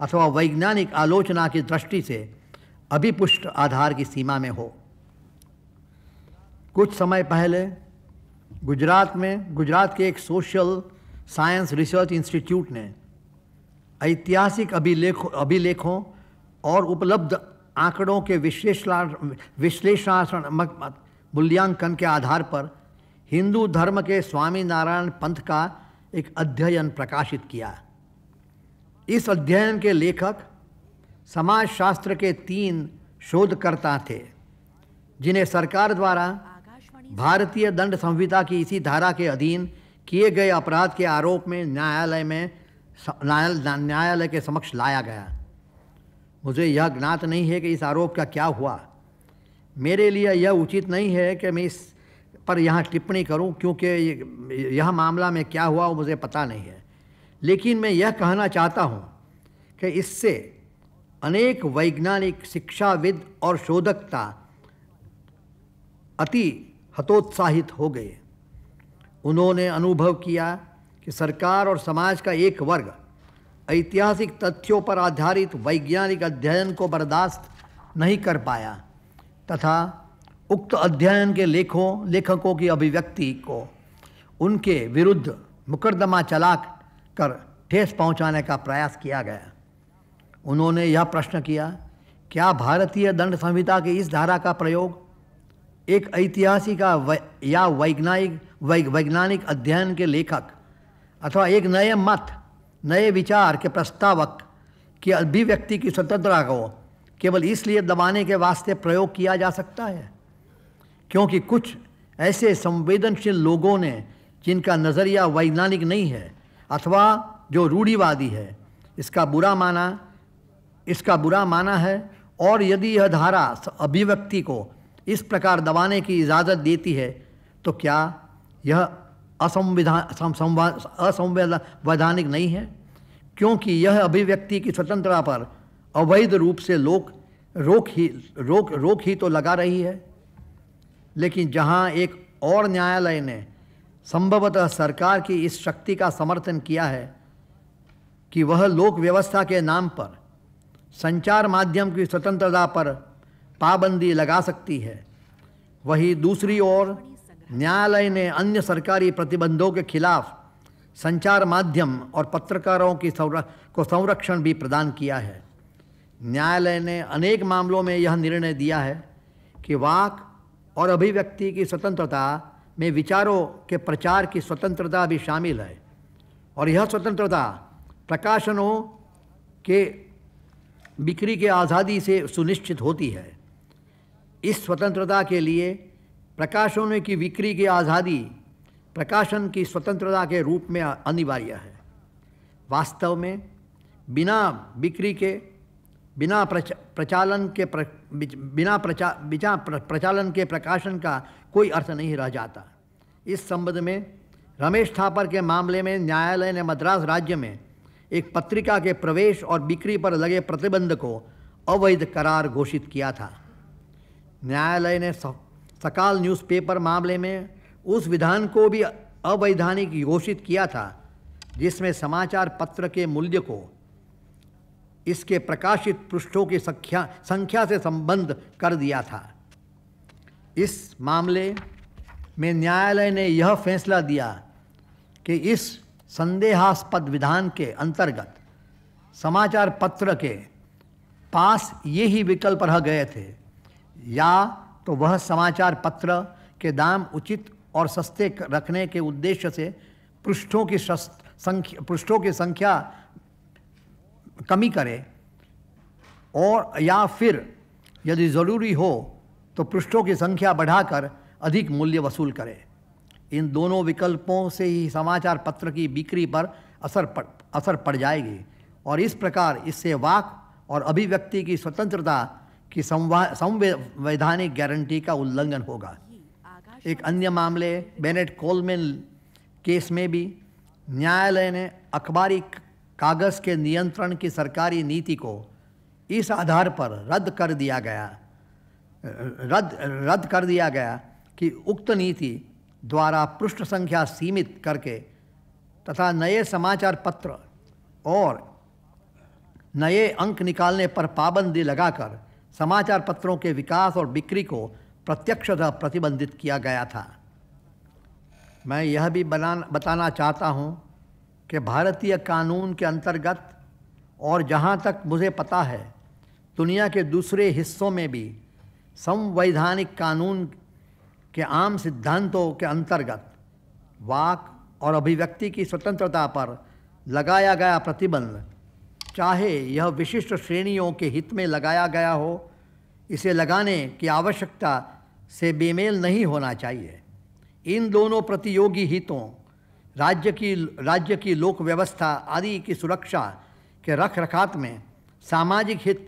अथवा वैज्ञानिक आलोचना की दृष्टि से अभिपुष्ट आधार की सीमा में हो कुछ समय पहले गुजरात में गुजरात के एक सोशल साइंस रिसर्च इंस्टीट्यूट ने ऐतिहासिक अभिलेख अभिलेखों और उपलब्ध आंकड़ों के विश्लेषण विश्लेषण मूल्यांकन के आधार पर हिंदू धर्म के स्वामी नारायण पंथ का एक अध्ययन प्रकाशित किया इस अध्ययन के लेखक समाज शास्त्र के तीन शोधकर्ता थे जिन्हें सरकार द्वारा भारतीय दंड संहिता की इसी धारा के अधीन किए गए अपराध के आरोप में न्यायालय में न्यायालय के समक्ष लाया गया मुझे यह ज्ञात नहीं है कि इस आरोप का क्या हुआ मेरे लिए यह उचित नहीं है कि मैं इस पर यहाँ टिप्पणी करूँ क्योंकि यह मामला में क्या हुआ वो मुझे पता नहीं है लेकिन मैं यह कहना चाहता हूँ कि इससे अनेक वैज्ञानिक शिक्षाविद और शोधकता अति हतोत्साहित हो गए उन्होंने अनुभव किया कि सरकार और समाज का एक वर्ग ऐतिहासिक तथ्यों पर आधारित वैज्ञानिक अध्ययन को बर्दाश्त नहीं कर पाया तथा उक्त अध्ययन के लेखों लेखकों की अभिव्यक्ति को उनके विरुद्ध मुकदमा चला कर ठेस पहुंचाने का प्रयास किया गया उन्होंने यह प्रश्न किया क्या भारतीय दंड संहिता की इस धारा का प्रयोग एक ऐतिहासिक वै, या वैज्ञानिक वैज्ञानिक अध्ययन के लेखक अथवा एक नए मत नए विचार के प्रस्तावक के अभिव्यक्ति की स्वतंत्रता को केवल इसलिए दबाने के वास्ते प्रयोग किया जा सकता है क्योंकि कुछ ऐसे संवेदनशील लोगों ने जिनका नज़रिया वैज्ञानिक नहीं है अथवा जो रूढ़िवादी है इसका बुरा माना इसका बुरा माना है और यदि यह धारा अभिव्यक्ति को इस प्रकार दबाने की इजाज़त देती है तो क्या यह असंविधान असंवैधानिक नहीं है क्योंकि यह अभिव्यक्ति की स्वतंत्रता पर अवैध रूप से लोक रोक ही रोक रोक ही तो लगा रही है लेकिन जहां एक और न्यायालय ने संभवतः सरकार की इस शक्ति का समर्थन किया है कि वह लोक व्यवस्था के नाम पर संचार माध्यम की स्वतंत्रता पर पाबंदी लगा सकती है वहीं दूसरी ओर न्यायालय ने अन्य सरकारी प्रतिबंधों के खिलाफ संचार माध्यम और पत्रकारों की को संरक्षण भी प्रदान किया है न्यायालय ने अनेक मामलों में यह निर्णय दिया है कि वाक और अभिव्यक्ति की स्वतंत्रता में विचारों के प्रचार की स्वतंत्रता भी शामिल है और यह स्वतंत्रता प्रकाशनों के बिक्री के आज़ादी से सुनिश्चित होती है इस स्वतंत्रता के लिए प्रकाशनों की बिक्री की आज़ादी प्रकाशन की स्वतंत्रता के रूप में अनिवार्य है वास्तव में बिना बिक्री के बिना प्रच, प्रचालन के प्र, बिना प्रचा बिना प्रचालन के प्रकाशन का कोई अर्थ नहीं रह जाता इस संबंध में रमेश थापर के मामले में न्यायालय ने मद्रास राज्य में एक पत्रिका के प्रवेश और बिक्री पर लगे प्रतिबंध को अवैध करार घोषित किया था न्यायालय ने सकाल न्यूज़पेपर मामले में उस विधान को भी अवैधानिक घोषित किया था जिसमें समाचार पत्र के मूल्य को इसके प्रकाशित पृष्ठों की संख्या संख्या से संबंध कर दिया था इस मामले में न्यायालय ने यह फैसला दिया कि इस संदेहास्पद विधान के अंतर्गत समाचार पत्र के पास ये ही विकल्प रह गए थे या तो वह समाचार पत्र के दाम उचित और सस्ते रखने के उद्देश्य से पृष्ठों की संख्या पृष्ठों की संख्या कमी करे और या फिर यदि ज़रूरी हो तो पृष्ठों की संख्या बढ़ाकर अधिक मूल्य वसूल करें इन दोनों विकल्पों से ही समाचार पत्र की बिक्री पर असर पड़ असर पड़ जाएगी और इस प्रकार इससे वाक और अभिव्यक्ति की स्वतंत्रता की संवैधानिक गारंटी का उल्लंघन होगा एक अन्य मामले बेनेट कोलमेन केस में भी न्यायालय ने अखबारी कागज़ के नियंत्रण की सरकारी नीति को इस आधार पर रद्द कर दिया गया रद्द रद्द कर दिया गया कि उक्त नीति द्वारा पृष्ठ संख्या सीमित करके तथा नए समाचार पत्र और नए अंक निकालने पर पाबंदी लगाकर समाचार पत्रों के विकास और बिक्री को प्रत्यक्षतः प्रतिबंधित किया गया था मैं यह भी बना बताना चाहता हूँ कि भारतीय कानून के अंतर्गत और जहाँ तक मुझे पता है दुनिया के दूसरे हिस्सों में भी संवैधानिक कानून के आम सिद्धांतों के अंतर्गत वाक और अभिव्यक्ति की स्वतंत्रता पर लगाया गया प्रतिबंध चाहे यह विशिष्ट श्रेणियों के हित में लगाया गया हो इसे लगाने की आवश्यकता से बेमेल नहीं होना चाहिए इन दोनों प्रतियोगी हितों राज्य की राज्य की लोक व्यवस्था आदि की सुरक्षा के रख रखात में सामाजिक हित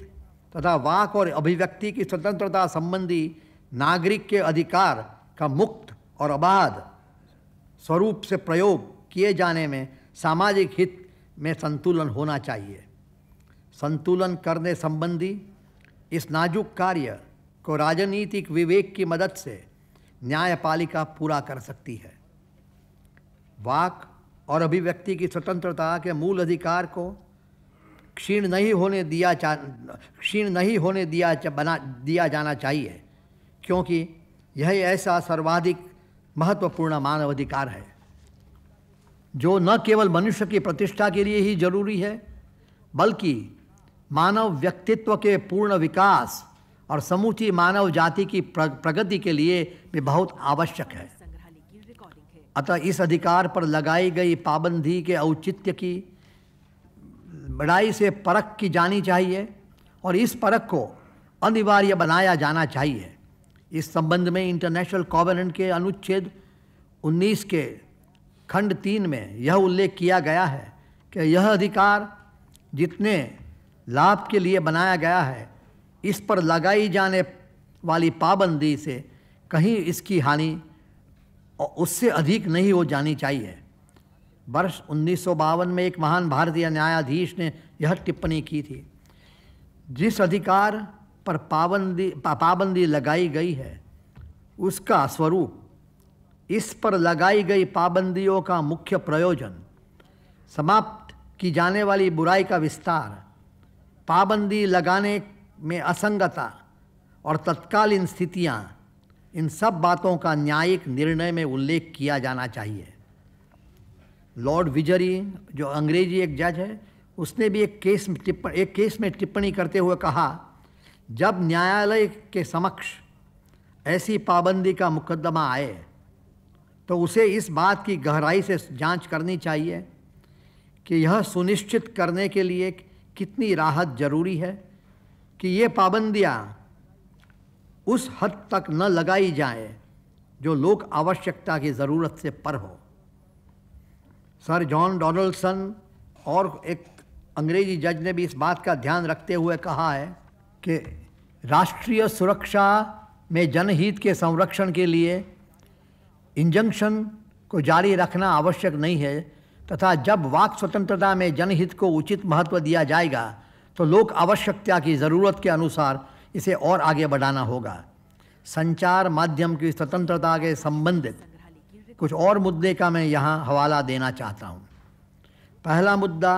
तथा वाक और अभिव्यक्ति की स्वतंत्रता संबंधी नागरिक के अधिकार का मुक्त और अबाध स्वरूप से प्रयोग किए जाने में सामाजिक हित में संतुलन होना चाहिए संतुलन करने संबंधी इस नाजुक कार्य को राजनीतिक विवेक की मदद से न्यायपालिका पूरा कर सकती है वाक और अभिव्यक्ति की स्वतंत्रता के मूल अधिकार को क्षीण नहीं होने दिया क्षीण नहीं होने दिया बना दिया जाना चाहिए क्योंकि यह ऐसा सर्वाधिक महत्वपूर्ण मानवाधिकार है जो न केवल मनुष्य की प्रतिष्ठा के लिए ही जरूरी है बल्कि मानव व्यक्तित्व के पूर्ण विकास और समूची मानव जाति की प्रगति के लिए भी बहुत आवश्यक है अतः इस अधिकार पर लगाई गई पाबंदी के औचित्य की बड़ाई से परख की जानी चाहिए और इस परख को अनिवार्य बनाया जाना चाहिए इस संबंध में इंटरनेशनल कॉवेनेंट के अनुच्छेद 19 के खंड तीन में यह उल्लेख किया गया है कि यह अधिकार जितने लाभ के लिए बनाया गया है इस पर लगाई जाने वाली पाबंदी से कहीं इसकी हानि उससे अधिक नहीं हो जानी चाहिए वर्ष उन्नीस में एक महान भारतीय न्यायाधीश ने यह टिप्पणी की थी जिस अधिकार पर पाबंदी पाबंदी लगाई गई है उसका स्वरूप इस पर लगाई गई पाबंदियों का मुख्य प्रयोजन समाप्त की जाने वाली बुराई का विस्तार पाबंदी लगाने में असंगता और तत्कालीन स्थितियां इन सब बातों का न्यायिक निर्णय में उल्लेख किया जाना चाहिए लॉर्ड विजरी जो अंग्रेजी एक जज है उसने भी एक केस टिप्पण एक केस में टिप्पणी करते हुए कहा जब न्यायालय के समक्ष ऐसी पाबंदी का मुकदमा आए तो उसे इस बात की गहराई से जांच करनी चाहिए कि यह सुनिश्चित करने के लिए कितनी राहत जरूरी है कि ये पाबंदियाँ उस हद तक न लगाई जाए जो लोक आवश्यकता की ज़रूरत से पर हो सर जॉन डोनल्डसन और एक अंग्रेजी जज ने भी इस बात का ध्यान रखते हुए कहा है कि राष्ट्रीय सुरक्षा में जनहित के संरक्षण के लिए इंजंक्शन को जारी रखना आवश्यक नहीं है तथा जब वाक स्वतंत्रता में जनहित को उचित महत्व दिया जाएगा तो लोक आवश्यकता की ज़रूरत के अनुसार इसे और आगे बढ़ाना होगा संचार माध्यम की स्वतंत्रता के संबंधित कुछ और मुद्दे का मैं यहाँ हवाला देना चाहता हूँ पहला मुद्दा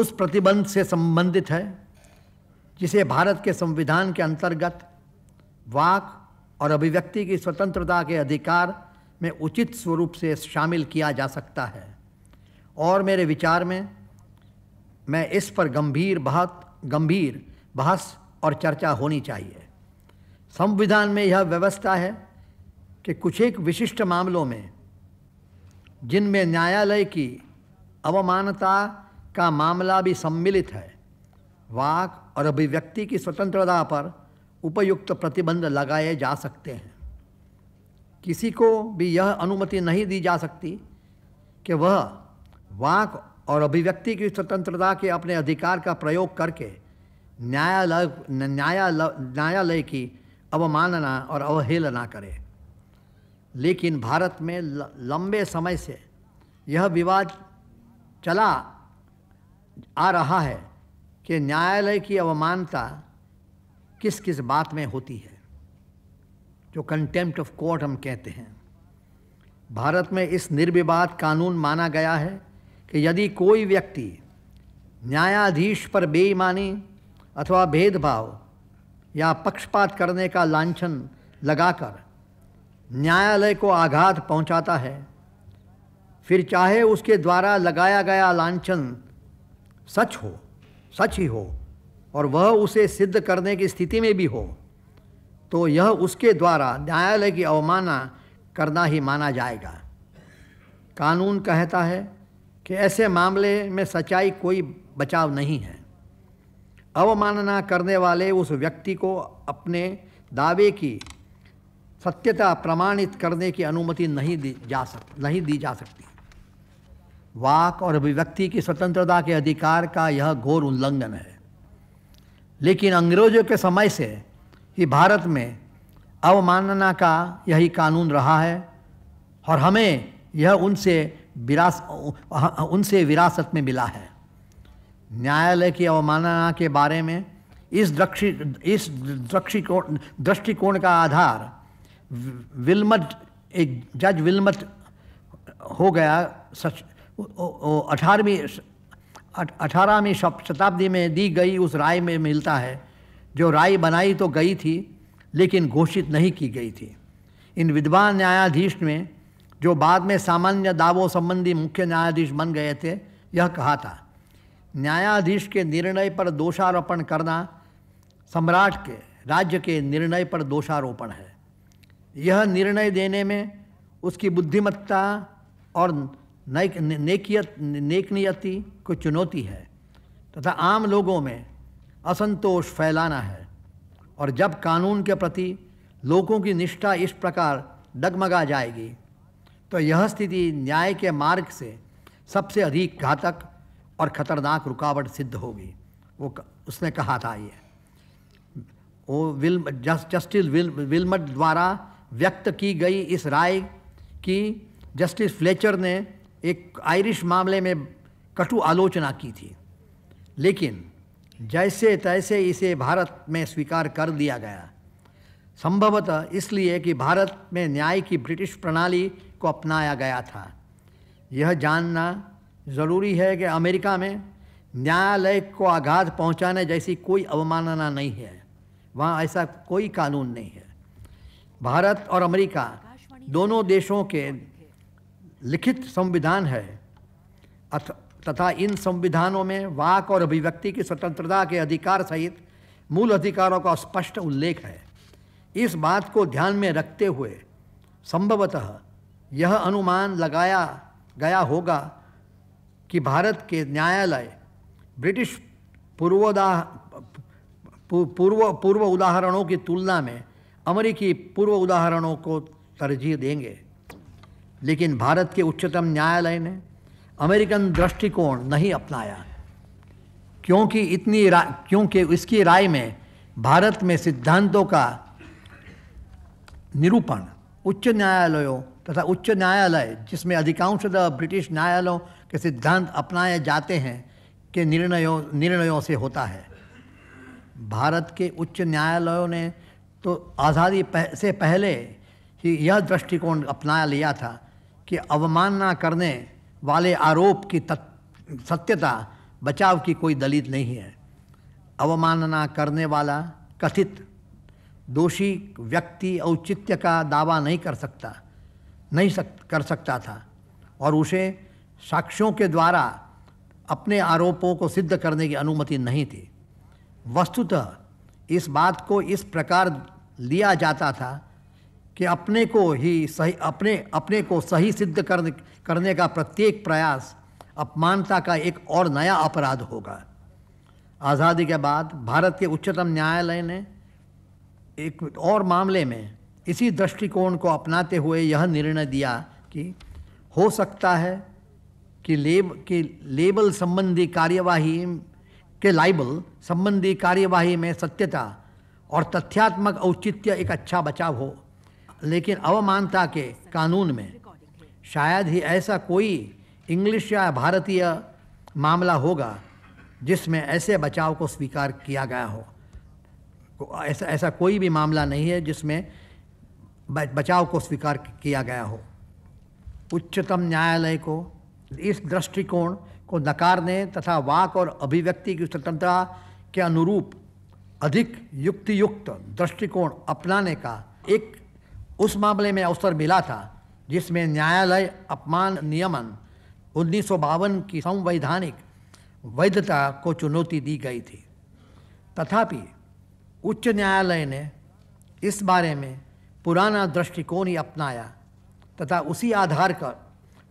उस प्रतिबंध से संबंधित है जिसे भारत के संविधान के अंतर्गत वाक और अभिव्यक्ति की स्वतंत्रता के अधिकार में उचित स्वरूप से शामिल किया जा सकता है और मेरे विचार में मैं इस पर गंभीर बहुत गंभीर बहस और चर्चा होनी चाहिए संविधान में यह व्यवस्था है कि कुछ एक विशिष्ट मामलों में जिनमें न्यायालय की अवमानता का मामला भी सम्मिलित है वाक और अभिव्यक्ति की स्वतंत्रता पर उपयुक्त प्रतिबंध लगाए जा सकते हैं किसी को भी यह अनुमति नहीं दी जा सकती कि वह वाक और अभिव्यक्ति की स्वतंत्रता के अपने अधिकार का प्रयोग करके न्यायालय न्यायालय न्यायालय की अवमानना और अवहेलना करे लेकिन भारत में लंबे समय से यह विवाद चला आ रहा है कि न्यायालय की अवमानता किस किस बात में होती है जो कंटेम्प्ट ऑफ कोर्ट हम कहते हैं भारत में इस निर्विवाद कानून माना गया है कि यदि कोई व्यक्ति न्यायाधीश पर बेईमानी अथवा भेदभाव या पक्षपात करने का लांछन लगाकर न्यायालय को आघात पहुंचाता है फिर चाहे उसके द्वारा लगाया गया लांछन सच हो सच ही हो और वह उसे सिद्ध करने की स्थिति में भी हो तो यह उसके द्वारा न्यायालय की अवमानना करना ही माना जाएगा कानून कहता है कि ऐसे मामले में सच्चाई कोई बचाव नहीं है अवमानना करने वाले उस व्यक्ति को अपने दावे की सत्यता प्रमाणित करने की अनुमति नहीं दी जा सक नहीं दी जा सकती वाक और अभिव्यक्ति की स्वतंत्रता के अधिकार का यह घोर उल्लंघन है लेकिन अंग्रेजों के समय से ही भारत में अवमानना का यही कानून रहा है और हमें यह उनसे विरास उनसे विरासत में मिला है न्यायालय की अवमानना के बारे में इस दृक्षि इस दृष्टिकोण दृष्टिकोण का आधार विलमत एक जज विलमट हो गया सच अठारहवीं अठारहवीं शताब्दी में दी गई उस राय में मिलता है जो राय बनाई तो गई थी लेकिन घोषित नहीं की गई थी इन विद्वान न्यायाधीश ने जो बाद में सामान्य दावों संबंधी मुख्य न्यायाधीश बन गए थे यह कहा था न्यायाधीश के निर्णय पर दोषारोपण करना सम्राट के राज्य के निर्णय पर दोषारोपण है यह निर्णय देने में उसकी बुद्धिमत्ता और नेक नेकियत नेकनीयति को चुनौती है तथा आम लोगों में असंतोष फैलाना है और जब कानून के प्रति लोगों की निष्ठा इस प्रकार डगमगा जाएगी तो यह स्थिति न्याय के मार्ग से सबसे अधिक घातक और खतरनाक रुकावट सिद्ध होगी वो उसने कहा था ये वो विल जस्टिस विल विलमट द्वारा व्यक्त की गई इस राय की जस्टिस फ्लेचर ने एक आयरिश मामले में कटु आलोचना की थी लेकिन जैसे तैसे इसे भारत में स्वीकार कर दिया गया संभवतः इसलिए कि भारत में न्याय की ब्रिटिश प्रणाली को अपनाया गया था यह जानना ज़रूरी है कि अमेरिका में न्यायालय को आघात पहुंचाने जैसी कोई अवमानना नहीं है वहाँ ऐसा कोई कानून नहीं है भारत और अमेरिका दोनों देशों के लिखित संविधान है तथा इन संविधानों में वाक और अभिव्यक्ति की स्वतंत्रता के अधिकार सहित मूल अधिकारों का स्पष्ट उल्लेख है इस बात को ध्यान में रखते हुए संभवतः यह अनुमान लगाया गया होगा कि भारत के न्यायालय ब्रिटिश पूर्वोदा पूर्व पूर्व उदाहरणों की तुलना में अमेरिकी पूर्व उदाहरणों को तरजीह देंगे लेकिन भारत के उच्चतम न्यायालय ने अमेरिकन दृष्टिकोण नहीं अपनाया क्योंकि इतनी रा, क्योंकि इसकी राय में भारत में सिद्धांतों का निरूपण उच्च न्यायालयों तथा उच्च न्यायालय जिसमें अधिकांशतः ब्रिटिश न्यायालयों के सिद्धांत अपनाए जाते हैं के निर्णयों निर्णयों से होता है भारत के उच्च न्यायालयों ने तो आज़ादी पह, से पहले ही यह दृष्टिकोण अपना लिया था कि अवमानना करने वाले आरोप की सत्यता बचाव की कोई दलील नहीं है अवमानना करने वाला कथित दोषी व्यक्ति औचित्य का दावा नहीं कर सकता नहीं सक कर सकता था और उसे साक्ष्यों के द्वारा अपने आरोपों को सिद्ध करने की अनुमति नहीं थी वस्तुतः इस बात को इस प्रकार लिया जाता था कि अपने को ही सही अपने अपने को सही सिद्ध करने करने का प्रत्येक प्रयास अपमानता का एक और नया अपराध होगा आज़ादी के बाद भारत के उच्चतम न्यायालय ने एक और मामले में इसी दृष्टिकोण को अपनाते हुए यह निर्णय दिया कि हो सकता है कि लेब कि लेबल संबंधी कार्यवाही के लाइबल संबंधी कार्यवाही में सत्यता और तथ्यात्मक औचित्य एक अच्छा बचाव हो लेकिन अवमानता के कानून में शायद ही ऐसा कोई इंग्लिश या भारतीय मामला होगा जिसमें ऐसे बचाव को स्वीकार किया गया हो ऐसा ऐसा कोई भी मामला नहीं है जिसमें बचाव को स्वीकार किया गया हो उच्चतम न्यायालय को इस दृष्टिकोण को नकारने तथा वाक और अभिव्यक्ति की स्वतंत्रता के अनुरूप अधिक युक्तियुक्त दृष्टिकोण अपनाने का एक उस मामले में अवसर मिला था जिसमें न्यायालय अपमान नियमन उन्नीस की संवैधानिक वैधता को चुनौती दी गई थी तथापि उच्च न्यायालय ने इस बारे में पुराना दृष्टिकोण ही अपनाया तथा उसी आधार पर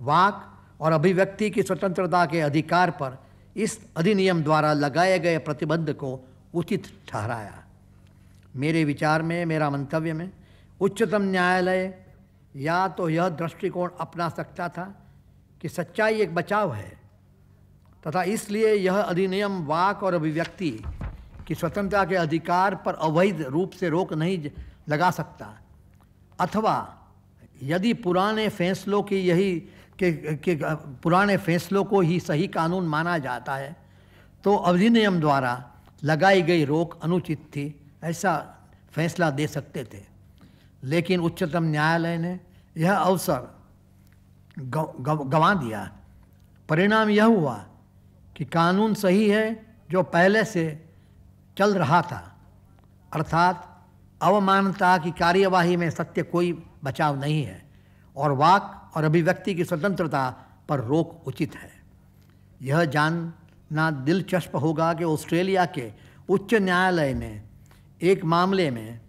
वाक और अभिव्यक्ति की स्वतंत्रता के अधिकार पर इस अधिनियम द्वारा लगाए गए प्रतिबंध को उचित ठहराया मेरे विचार में मेरा मंतव्य में उच्चतम न्यायालय या तो यह दृष्टिकोण अपना सकता था कि सच्चाई एक बचाव है तथा इसलिए यह अधिनियम वाक और अभिव्यक्ति की स्वतंत्रता के अधिकार पर अवैध रूप से रोक नहीं लगा सकता अथवा यदि पुराने फैसलों की यही के, के पुराने फैसलों को ही सही कानून माना जाता है तो अधिनियम द्वारा लगाई गई रोक अनुचित थी ऐसा फैसला दे सकते थे लेकिन उच्चतम न्यायालय ने यह अवसर गंवा दिया परिणाम यह हुआ कि कानून सही है जो पहले से चल रहा था अर्थात अवमानता की कार्यवाही में सत्य कोई बचाव नहीं है और वाक और अभिव्यक्ति की स्वतंत्रता पर रोक उचित है यह जानना दिलचस्प होगा कि ऑस्ट्रेलिया के उच्च न्यायालय ने एक मामले में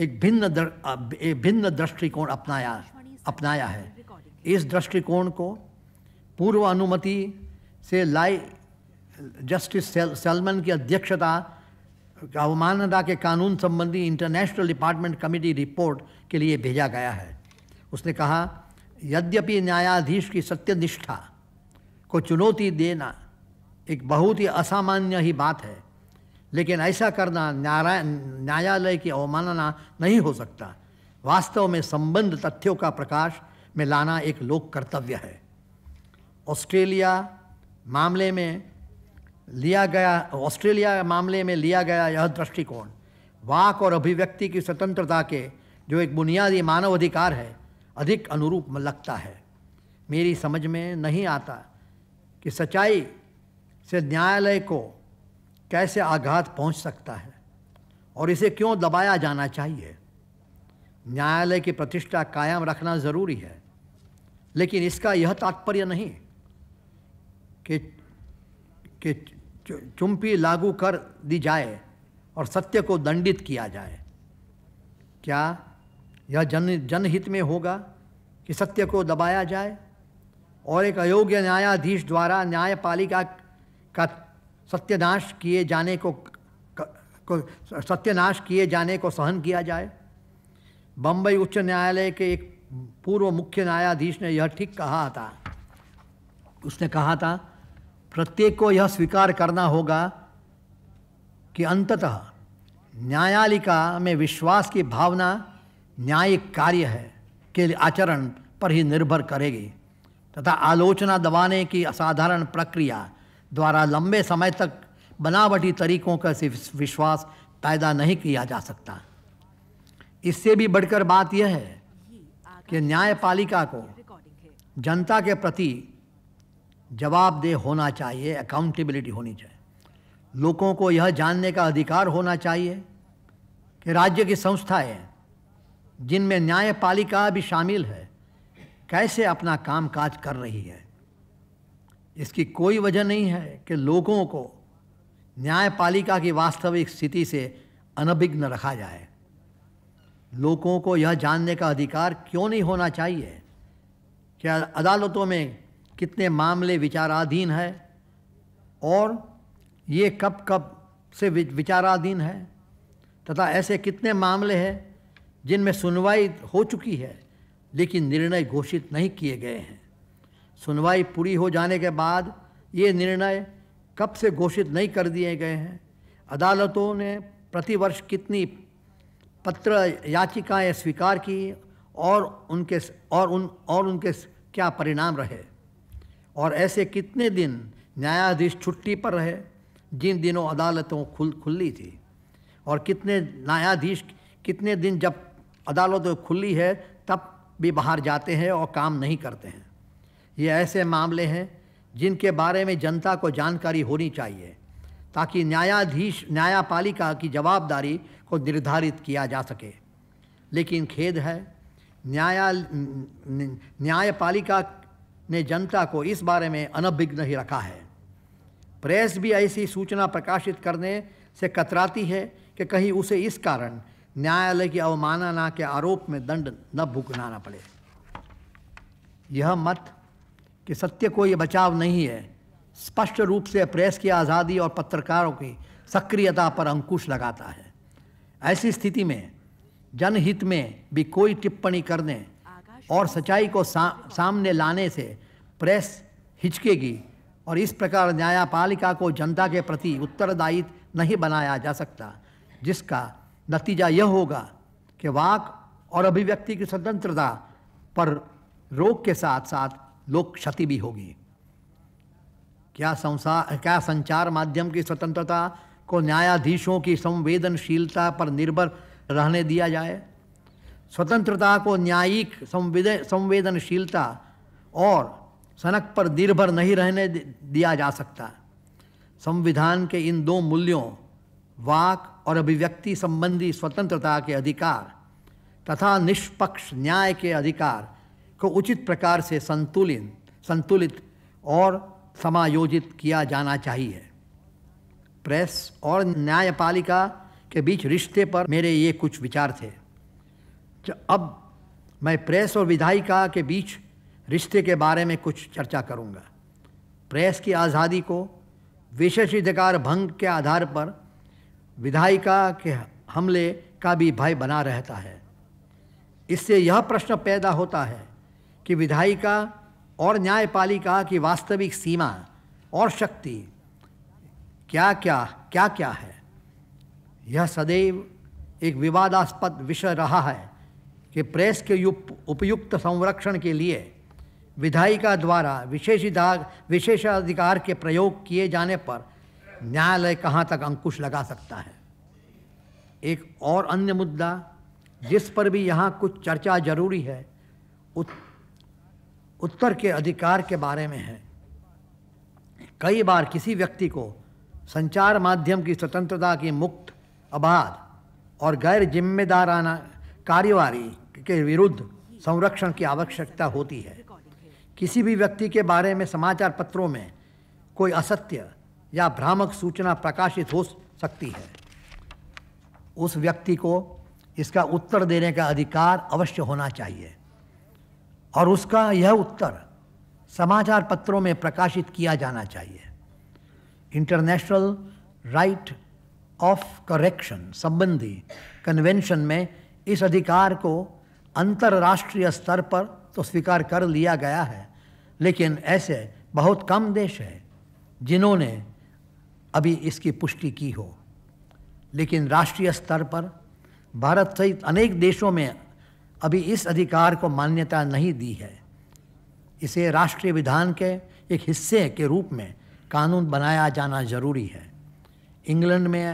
एक भिन्न एक भिन्न दृष्टिकोण अपनाया अपनाया है इस दृष्टिकोण को पूर्व अनुमति से लाई जस्टिस सेलमन की अध्यक्षता अवमानना के कानून संबंधी इंटरनेशनल डिपार्टमेंट कमेटी रिपोर्ट के लिए भेजा गया है उसने कहा यद्यपि न्यायाधीश की सत्यनिष्ठा को चुनौती देना एक बहुत ही असामान्य ही बात है लेकिन ऐसा करना न्यायालय न्यायालय की अवमानना नहीं हो सकता वास्तव में संबंध तथ्यों का प्रकाश में लाना एक लोक कर्तव्य है ऑस्ट्रेलिया मामले में लिया गया ऑस्ट्रेलिया मामले में लिया गया यह दृष्टिकोण वाक और अभिव्यक्ति की स्वतंत्रता के जो एक बुनियादी मानव अधिकार है अधिक अनुरूप लगता है मेरी समझ में नहीं आता कि सच्चाई से न्यायालय को कैसे आघात पहुंच सकता है और इसे क्यों दबाया जाना चाहिए न्यायालय की प्रतिष्ठा कायम रखना ज़रूरी है लेकिन इसका यह तात्पर्य नहीं कि कि चुम्पी लागू कर दी जाए और सत्य को दंडित किया जाए क्या यह जन जनहित में होगा कि सत्य को दबाया जाए और एक अयोग्य न्यायाधीश द्वारा न्यायपालिका का सत्यनाश किए जाने को, को सत्यनाश किए जाने को सहन किया जाए बम्बई उच्च न्यायालय के एक पूर्व मुख्य न्यायाधीश ने यह ठीक कहा था उसने कहा था प्रत्येक को यह स्वीकार करना होगा कि अंततः न्यायालिका में विश्वास की भावना न्यायिक कार्य है के आचरण पर ही निर्भर करेगी तथा आलोचना दबाने की असाधारण प्रक्रिया द्वारा लंबे समय तक बनावटी तरीकों का विश्वास पैदा नहीं किया जा सकता इससे भी बढ़कर बात यह है कि न्यायपालिका को जनता के प्रति जवाबदेह होना चाहिए अकाउंटेबिलिटी होनी चाहिए लोगों को यह जानने का अधिकार होना चाहिए कि राज्य की संस्थाएं जिनमें न्यायपालिका भी शामिल है कैसे अपना कामकाज कर रही है इसकी कोई वजह नहीं है कि लोगों को न्यायपालिका की वास्तविक स्थिति से अनभिघ्न रखा जाए लोगों को यह जानने का अधिकार क्यों नहीं होना चाहिए कि अदालतों में कितने मामले विचाराधीन है और ये कब कब से विचाराधीन है तथा ऐसे कितने मामले हैं जिनमें सुनवाई हो चुकी है लेकिन निर्णय घोषित नहीं किए गए हैं सुनवाई पूरी हो जाने के बाद ये निर्णय कब से घोषित नहीं कर दिए गए हैं अदालतों ने प्रतिवर्ष कितनी पत्र याचिकाएं स्वीकार की और उनके और उन और उनके क्या परिणाम रहे और ऐसे कितने दिन न्यायाधीश छुट्टी पर रहे जिन दिनों अदालतों खुल खुली थी और कितने न्यायाधीश कितने दिन जब अदालतें खुली है तब भी बाहर जाते हैं और काम नहीं करते हैं ये ऐसे मामले हैं जिनके बारे में जनता को जानकारी होनी चाहिए ताकि न्यायाधीश न्यायपालिका की जवाबदारी को निर्धारित किया जा सके लेकिन खेद है न्याया न्यायपालिका ने जनता को इस बारे में अनभिज्ञ ही रखा है प्रेस भी ऐसी सूचना प्रकाशित करने से कतराती है कि कहीं उसे इस कारण न्यायालय की अवमानना के आरोप में दंड न भुगनाना पड़े यह मत कि सत्य को ये बचाव नहीं है स्पष्ट रूप से प्रेस की आज़ादी और पत्रकारों की सक्रियता पर अंकुश लगाता है ऐसी स्थिति में जनहित में भी कोई टिप्पणी करने और सच्चाई को सा, सामने लाने से प्रेस हिचकेगी और इस प्रकार न्यायपालिका को जनता के प्रति उत्तरदायित्व नहीं बनाया जा सकता जिसका नतीजा यह होगा कि वाक और अभिव्यक्ति की स्वतंत्रता पर रोक के साथ साथ लोक क्षति भी होगी क्या संसार क्या संचार माध्यम की स्वतंत्रता को न्यायाधीशों की संवेदनशीलता पर निर्भर रहने दिया जाए स्वतंत्रता को न्यायिक संवेदनशीलता और सनक पर निर्भर नहीं रहने दिया जा सकता संविधान के इन दो मूल्यों वाक और अभिव्यक्ति संबंधी स्वतंत्रता के अधिकार तथा निष्पक्ष न्याय के अधिकार को उचित प्रकार से संतुलित संतुलित और समायोजित किया जाना चाहिए प्रेस और न्यायपालिका के बीच रिश्ते पर मेरे ये कुछ विचार थे अब मैं प्रेस और विधायिका के बीच रिश्ते के बारे में कुछ चर्चा करूंगा। प्रेस की आज़ादी को विशेषाधिकार भंग के आधार पर विधायिका के हमले का भी भय बना रहता है इससे यह प्रश्न पैदा होता है कि विधायिका और न्यायपालिका की वास्तविक सीमा और शक्ति क्या क्या क्या क्या है यह सदैव एक विवादास्पद विषय रहा है कि प्रेस के उपयुक्त संरक्षण के लिए विधायिका द्वारा विशेष विशेषाधिकार के प्रयोग किए जाने पर न्यायालय कहाँ तक अंकुश लगा सकता है एक और अन्य मुद्दा जिस पर भी यहाँ कुछ चर्चा जरूरी है उत्तर के अधिकार के बारे में है कई बार किसी व्यक्ति को संचार माध्यम की स्वतंत्रता की मुक्त अबाध और गैर जिम्मेदाराना कार्यवाही के विरुद्ध संरक्षण की आवश्यकता होती है किसी भी व्यक्ति के बारे में समाचार पत्रों में कोई असत्य या भ्रामक सूचना प्रकाशित हो सकती है उस व्यक्ति को इसका उत्तर देने का अधिकार अवश्य होना चाहिए और उसका यह उत्तर समाचार पत्रों में प्रकाशित किया जाना चाहिए इंटरनेशनल राइट ऑफ करेक्शन संबंधी कन्वेंशन में इस अधिकार को अंतर्राष्ट्रीय स्तर पर तो स्वीकार कर लिया गया है लेकिन ऐसे बहुत कम देश हैं जिन्होंने अभी इसकी पुष्टि की हो लेकिन राष्ट्रीय स्तर पर भारत सहित अनेक देशों में अभी इस अधिकार को मान्यता नहीं दी है इसे राष्ट्रीय विधान के एक हिस्से के रूप में कानून बनाया जाना जरूरी है इंग्लैंड में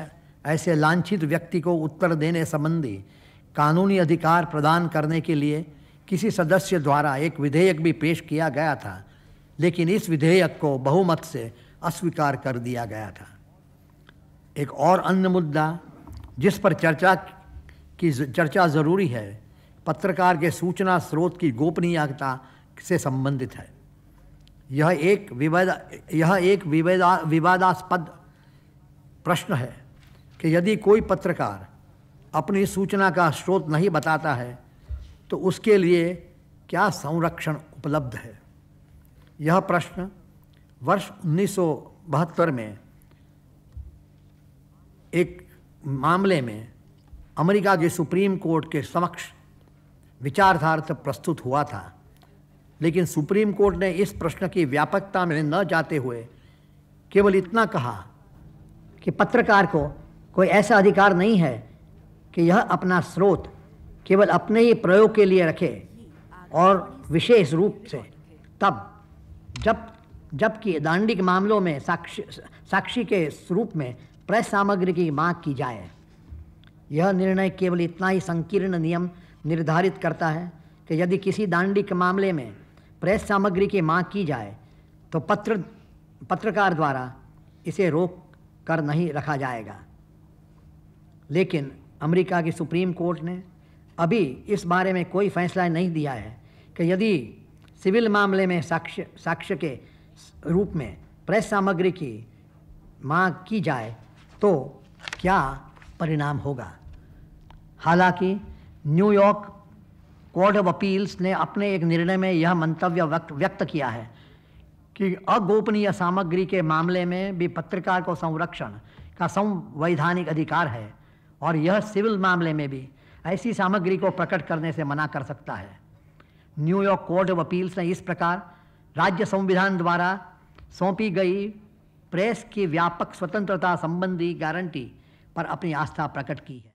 ऐसे लांछित व्यक्ति को उत्तर देने संबंधी कानूनी अधिकार प्रदान करने के लिए किसी सदस्य द्वारा एक विधेयक भी पेश किया गया था लेकिन इस विधेयक को बहुमत से अस्वीकार कर दिया गया था एक और अन्य मुद्दा जिस पर चर्चा की चर्चा ज़रूरी है पत्रकार के सूचना स्रोत की गोपनीयता से संबंधित है यह एक विवाद यह एक विवादा विवादास्पद प्रश्न है कि यदि कोई पत्रकार अपनी सूचना का स्रोत नहीं बताता है तो उसके लिए क्या संरक्षण उपलब्ध है यह प्रश्न वर्ष उन्नीस में एक मामले में अमेरिका के सुप्रीम कोर्ट के समक्ष विचारधारा तब तो प्रस्तुत हुआ था लेकिन सुप्रीम कोर्ट ने इस प्रश्न की व्यापकता में न जाते हुए केवल इतना कहा कि पत्रकार को कोई ऐसा अधिकार नहीं है कि यह अपना स्रोत केवल अपने ही प्रयोग के लिए रखे और विशेष रूप से तब जब जबकि दांडिक मामलों में साक्षी साक्षी के रूप में प्रेस सामग्री की मांग की जाए यह निर्णय केवल इतना ही संकीर्ण नियम निर्धारित करता है कि यदि किसी दांडी के मामले में प्रेस सामग्री की मांग की जाए तो पत्र पत्रकार द्वारा इसे रोक कर नहीं रखा जाएगा लेकिन अमेरिका की सुप्रीम कोर्ट ने अभी इस बारे में कोई फैसला नहीं दिया है कि यदि सिविल मामले में साक्ष्य साक्ष्य के रूप में प्रेस सामग्री की मांग की जाए तो क्या परिणाम होगा हालांकि न्यूयॉर्क कोर्ट ऑफ अपील्स ने अपने एक निर्णय में यह मंतव्य व्यक्त व्यक्त किया है कि अगोपनीय सामग्री के मामले में भी पत्रकार को संरक्षण का संवैधानिक अधिकार है और यह सिविल मामले में भी ऐसी सामग्री को प्रकट करने से मना कर सकता है न्यूयॉर्क कोर्ट ऑफ अपील्स ने इस प्रकार राज्य संविधान द्वारा सौंपी गई प्रेस की व्यापक स्वतंत्रता संबंधी गारंटी पर अपनी आस्था प्रकट की है